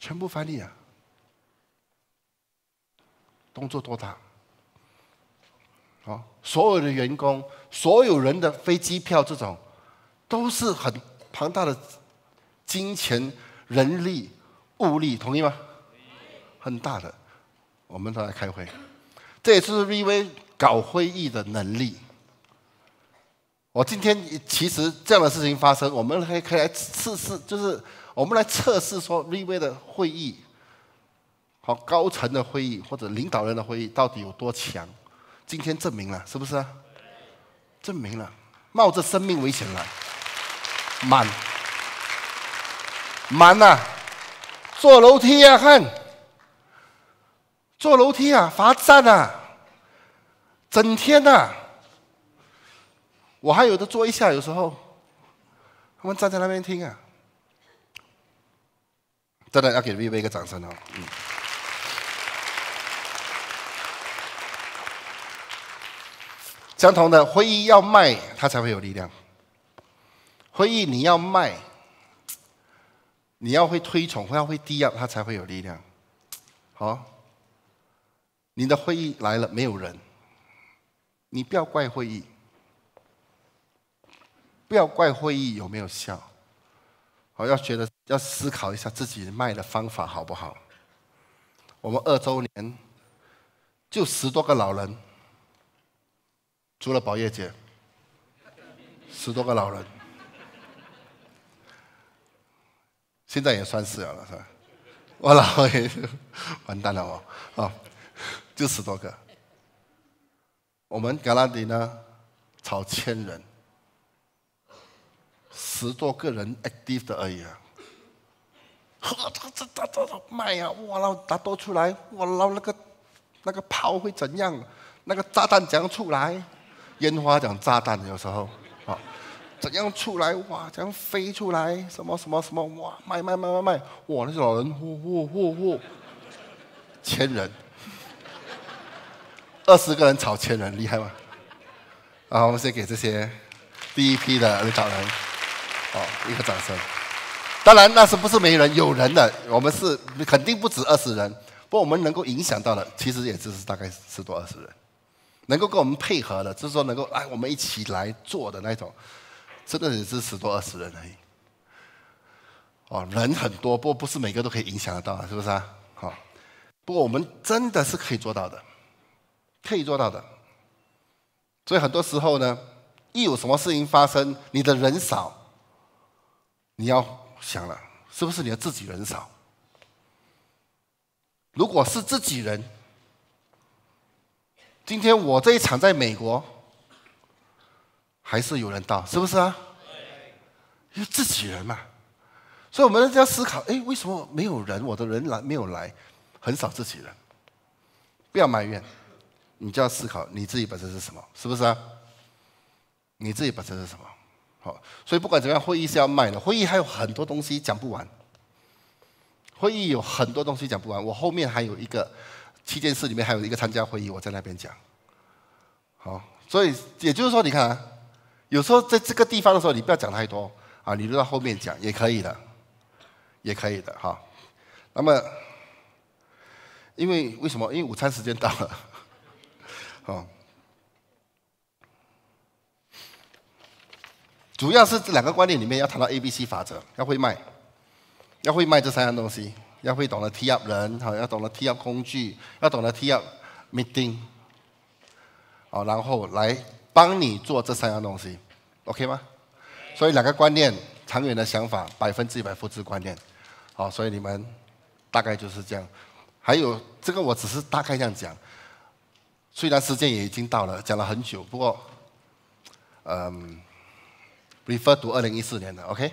全部翻译啊！动作多大？好，所有的员工，所有人的飞机票，这种都是很庞大的金钱、人力、物力，同意吗？很大的。我们都来开会，这也是 V V 搞会议的能力。我今天其实这样的事情发生，我们还可以来测试，就是我们来测试说 V V 的会议，好高层的会议或者领导人的会议到底有多强？今天证明了，是不是？证明了，冒着生命危险来，满满呐，坐楼梯呀，看。坐楼梯啊，罚站啊，整天啊，我还有的坐一下，有时候他们站在那边听啊，真的要给 v 备一个掌声哦。嗯。相同的会议要卖，它才会有力量；会议你要卖，你要会推崇，要会低调，它才会有力量。好。你的会议来了，没有人，你不要怪会议，不要怪会议有没有效，好要觉得要思考一下自己卖的方法好不好？我们二周年就十多个老人，除了宝业姐，十多个老人，现在也算是了是吧？我老也完蛋了哦哦。就十多个，我们格纳迪呢，超千人，十多个人 active 的而已。啊，这这这这这卖啊！哇，那打多出来，哇，那那个那个炮会怎样？那个炸弹怎样出来？烟花讲炸弹有时候啊，怎样出来？哇，怎样飞出来？什么什么什么？哇，卖卖卖卖卖！哇，那些老人呼呼呼呼，千人。二十个人炒千人厉害吗？啊，我们先给这些第一批的领导人，哦，一个掌声。当然，那是不是没人？有人的，我们是肯定不止二十人。不过我们能够影响到的，其实也只是大概十多二十人。能够跟我们配合的，就是说能够哎，我们一起来做的那种，真的也是十多二十人而已。哦，人很多，不过不是每个都可以影响得到，是不是啊？好，不过我们真的是可以做到的。可以做到的，所以很多时候呢，一有什么事情发生，你的人少，你要想了，是不是你的自己人少？如果是自己人，今天我这一场在美国，还是有人到，是不是啊？因为自己人嘛？所以我们要思考，哎，为什么没有人？我的人来没有来？很少自己人，不要埋怨。你就要思考你自己本身是什么，是不是啊？你自己本身是什么？好，所以不管怎么样，会议是要卖的。会议还有很多东西讲不完，会议有很多东西讲不完。我后面还有一个七件事里面还有一个参加会议，我在那边讲。好，所以也就是说，你看，啊，有时候在这个地方的时候，你不要讲太多啊，你留到后面讲也可以的，也可以的哈。那么，因为为什么？因为午餐时间到了。哦，主要是这两个观念里面要谈到 A、B、C 法则，要会卖，要会卖这三样东西，要会懂得踢压人，好，要懂得踢压工具，要懂得踢压 meeting，好，然后来帮你做这三样东西，OK 吗？所以两个观念，长远的想法，百分之一百复制观念，好，所以你们大概就是这样。还有这个，我只是大概这样讲。虽然时间也已经到了，讲了很久，不过，嗯，refer to 二零一四年的 o k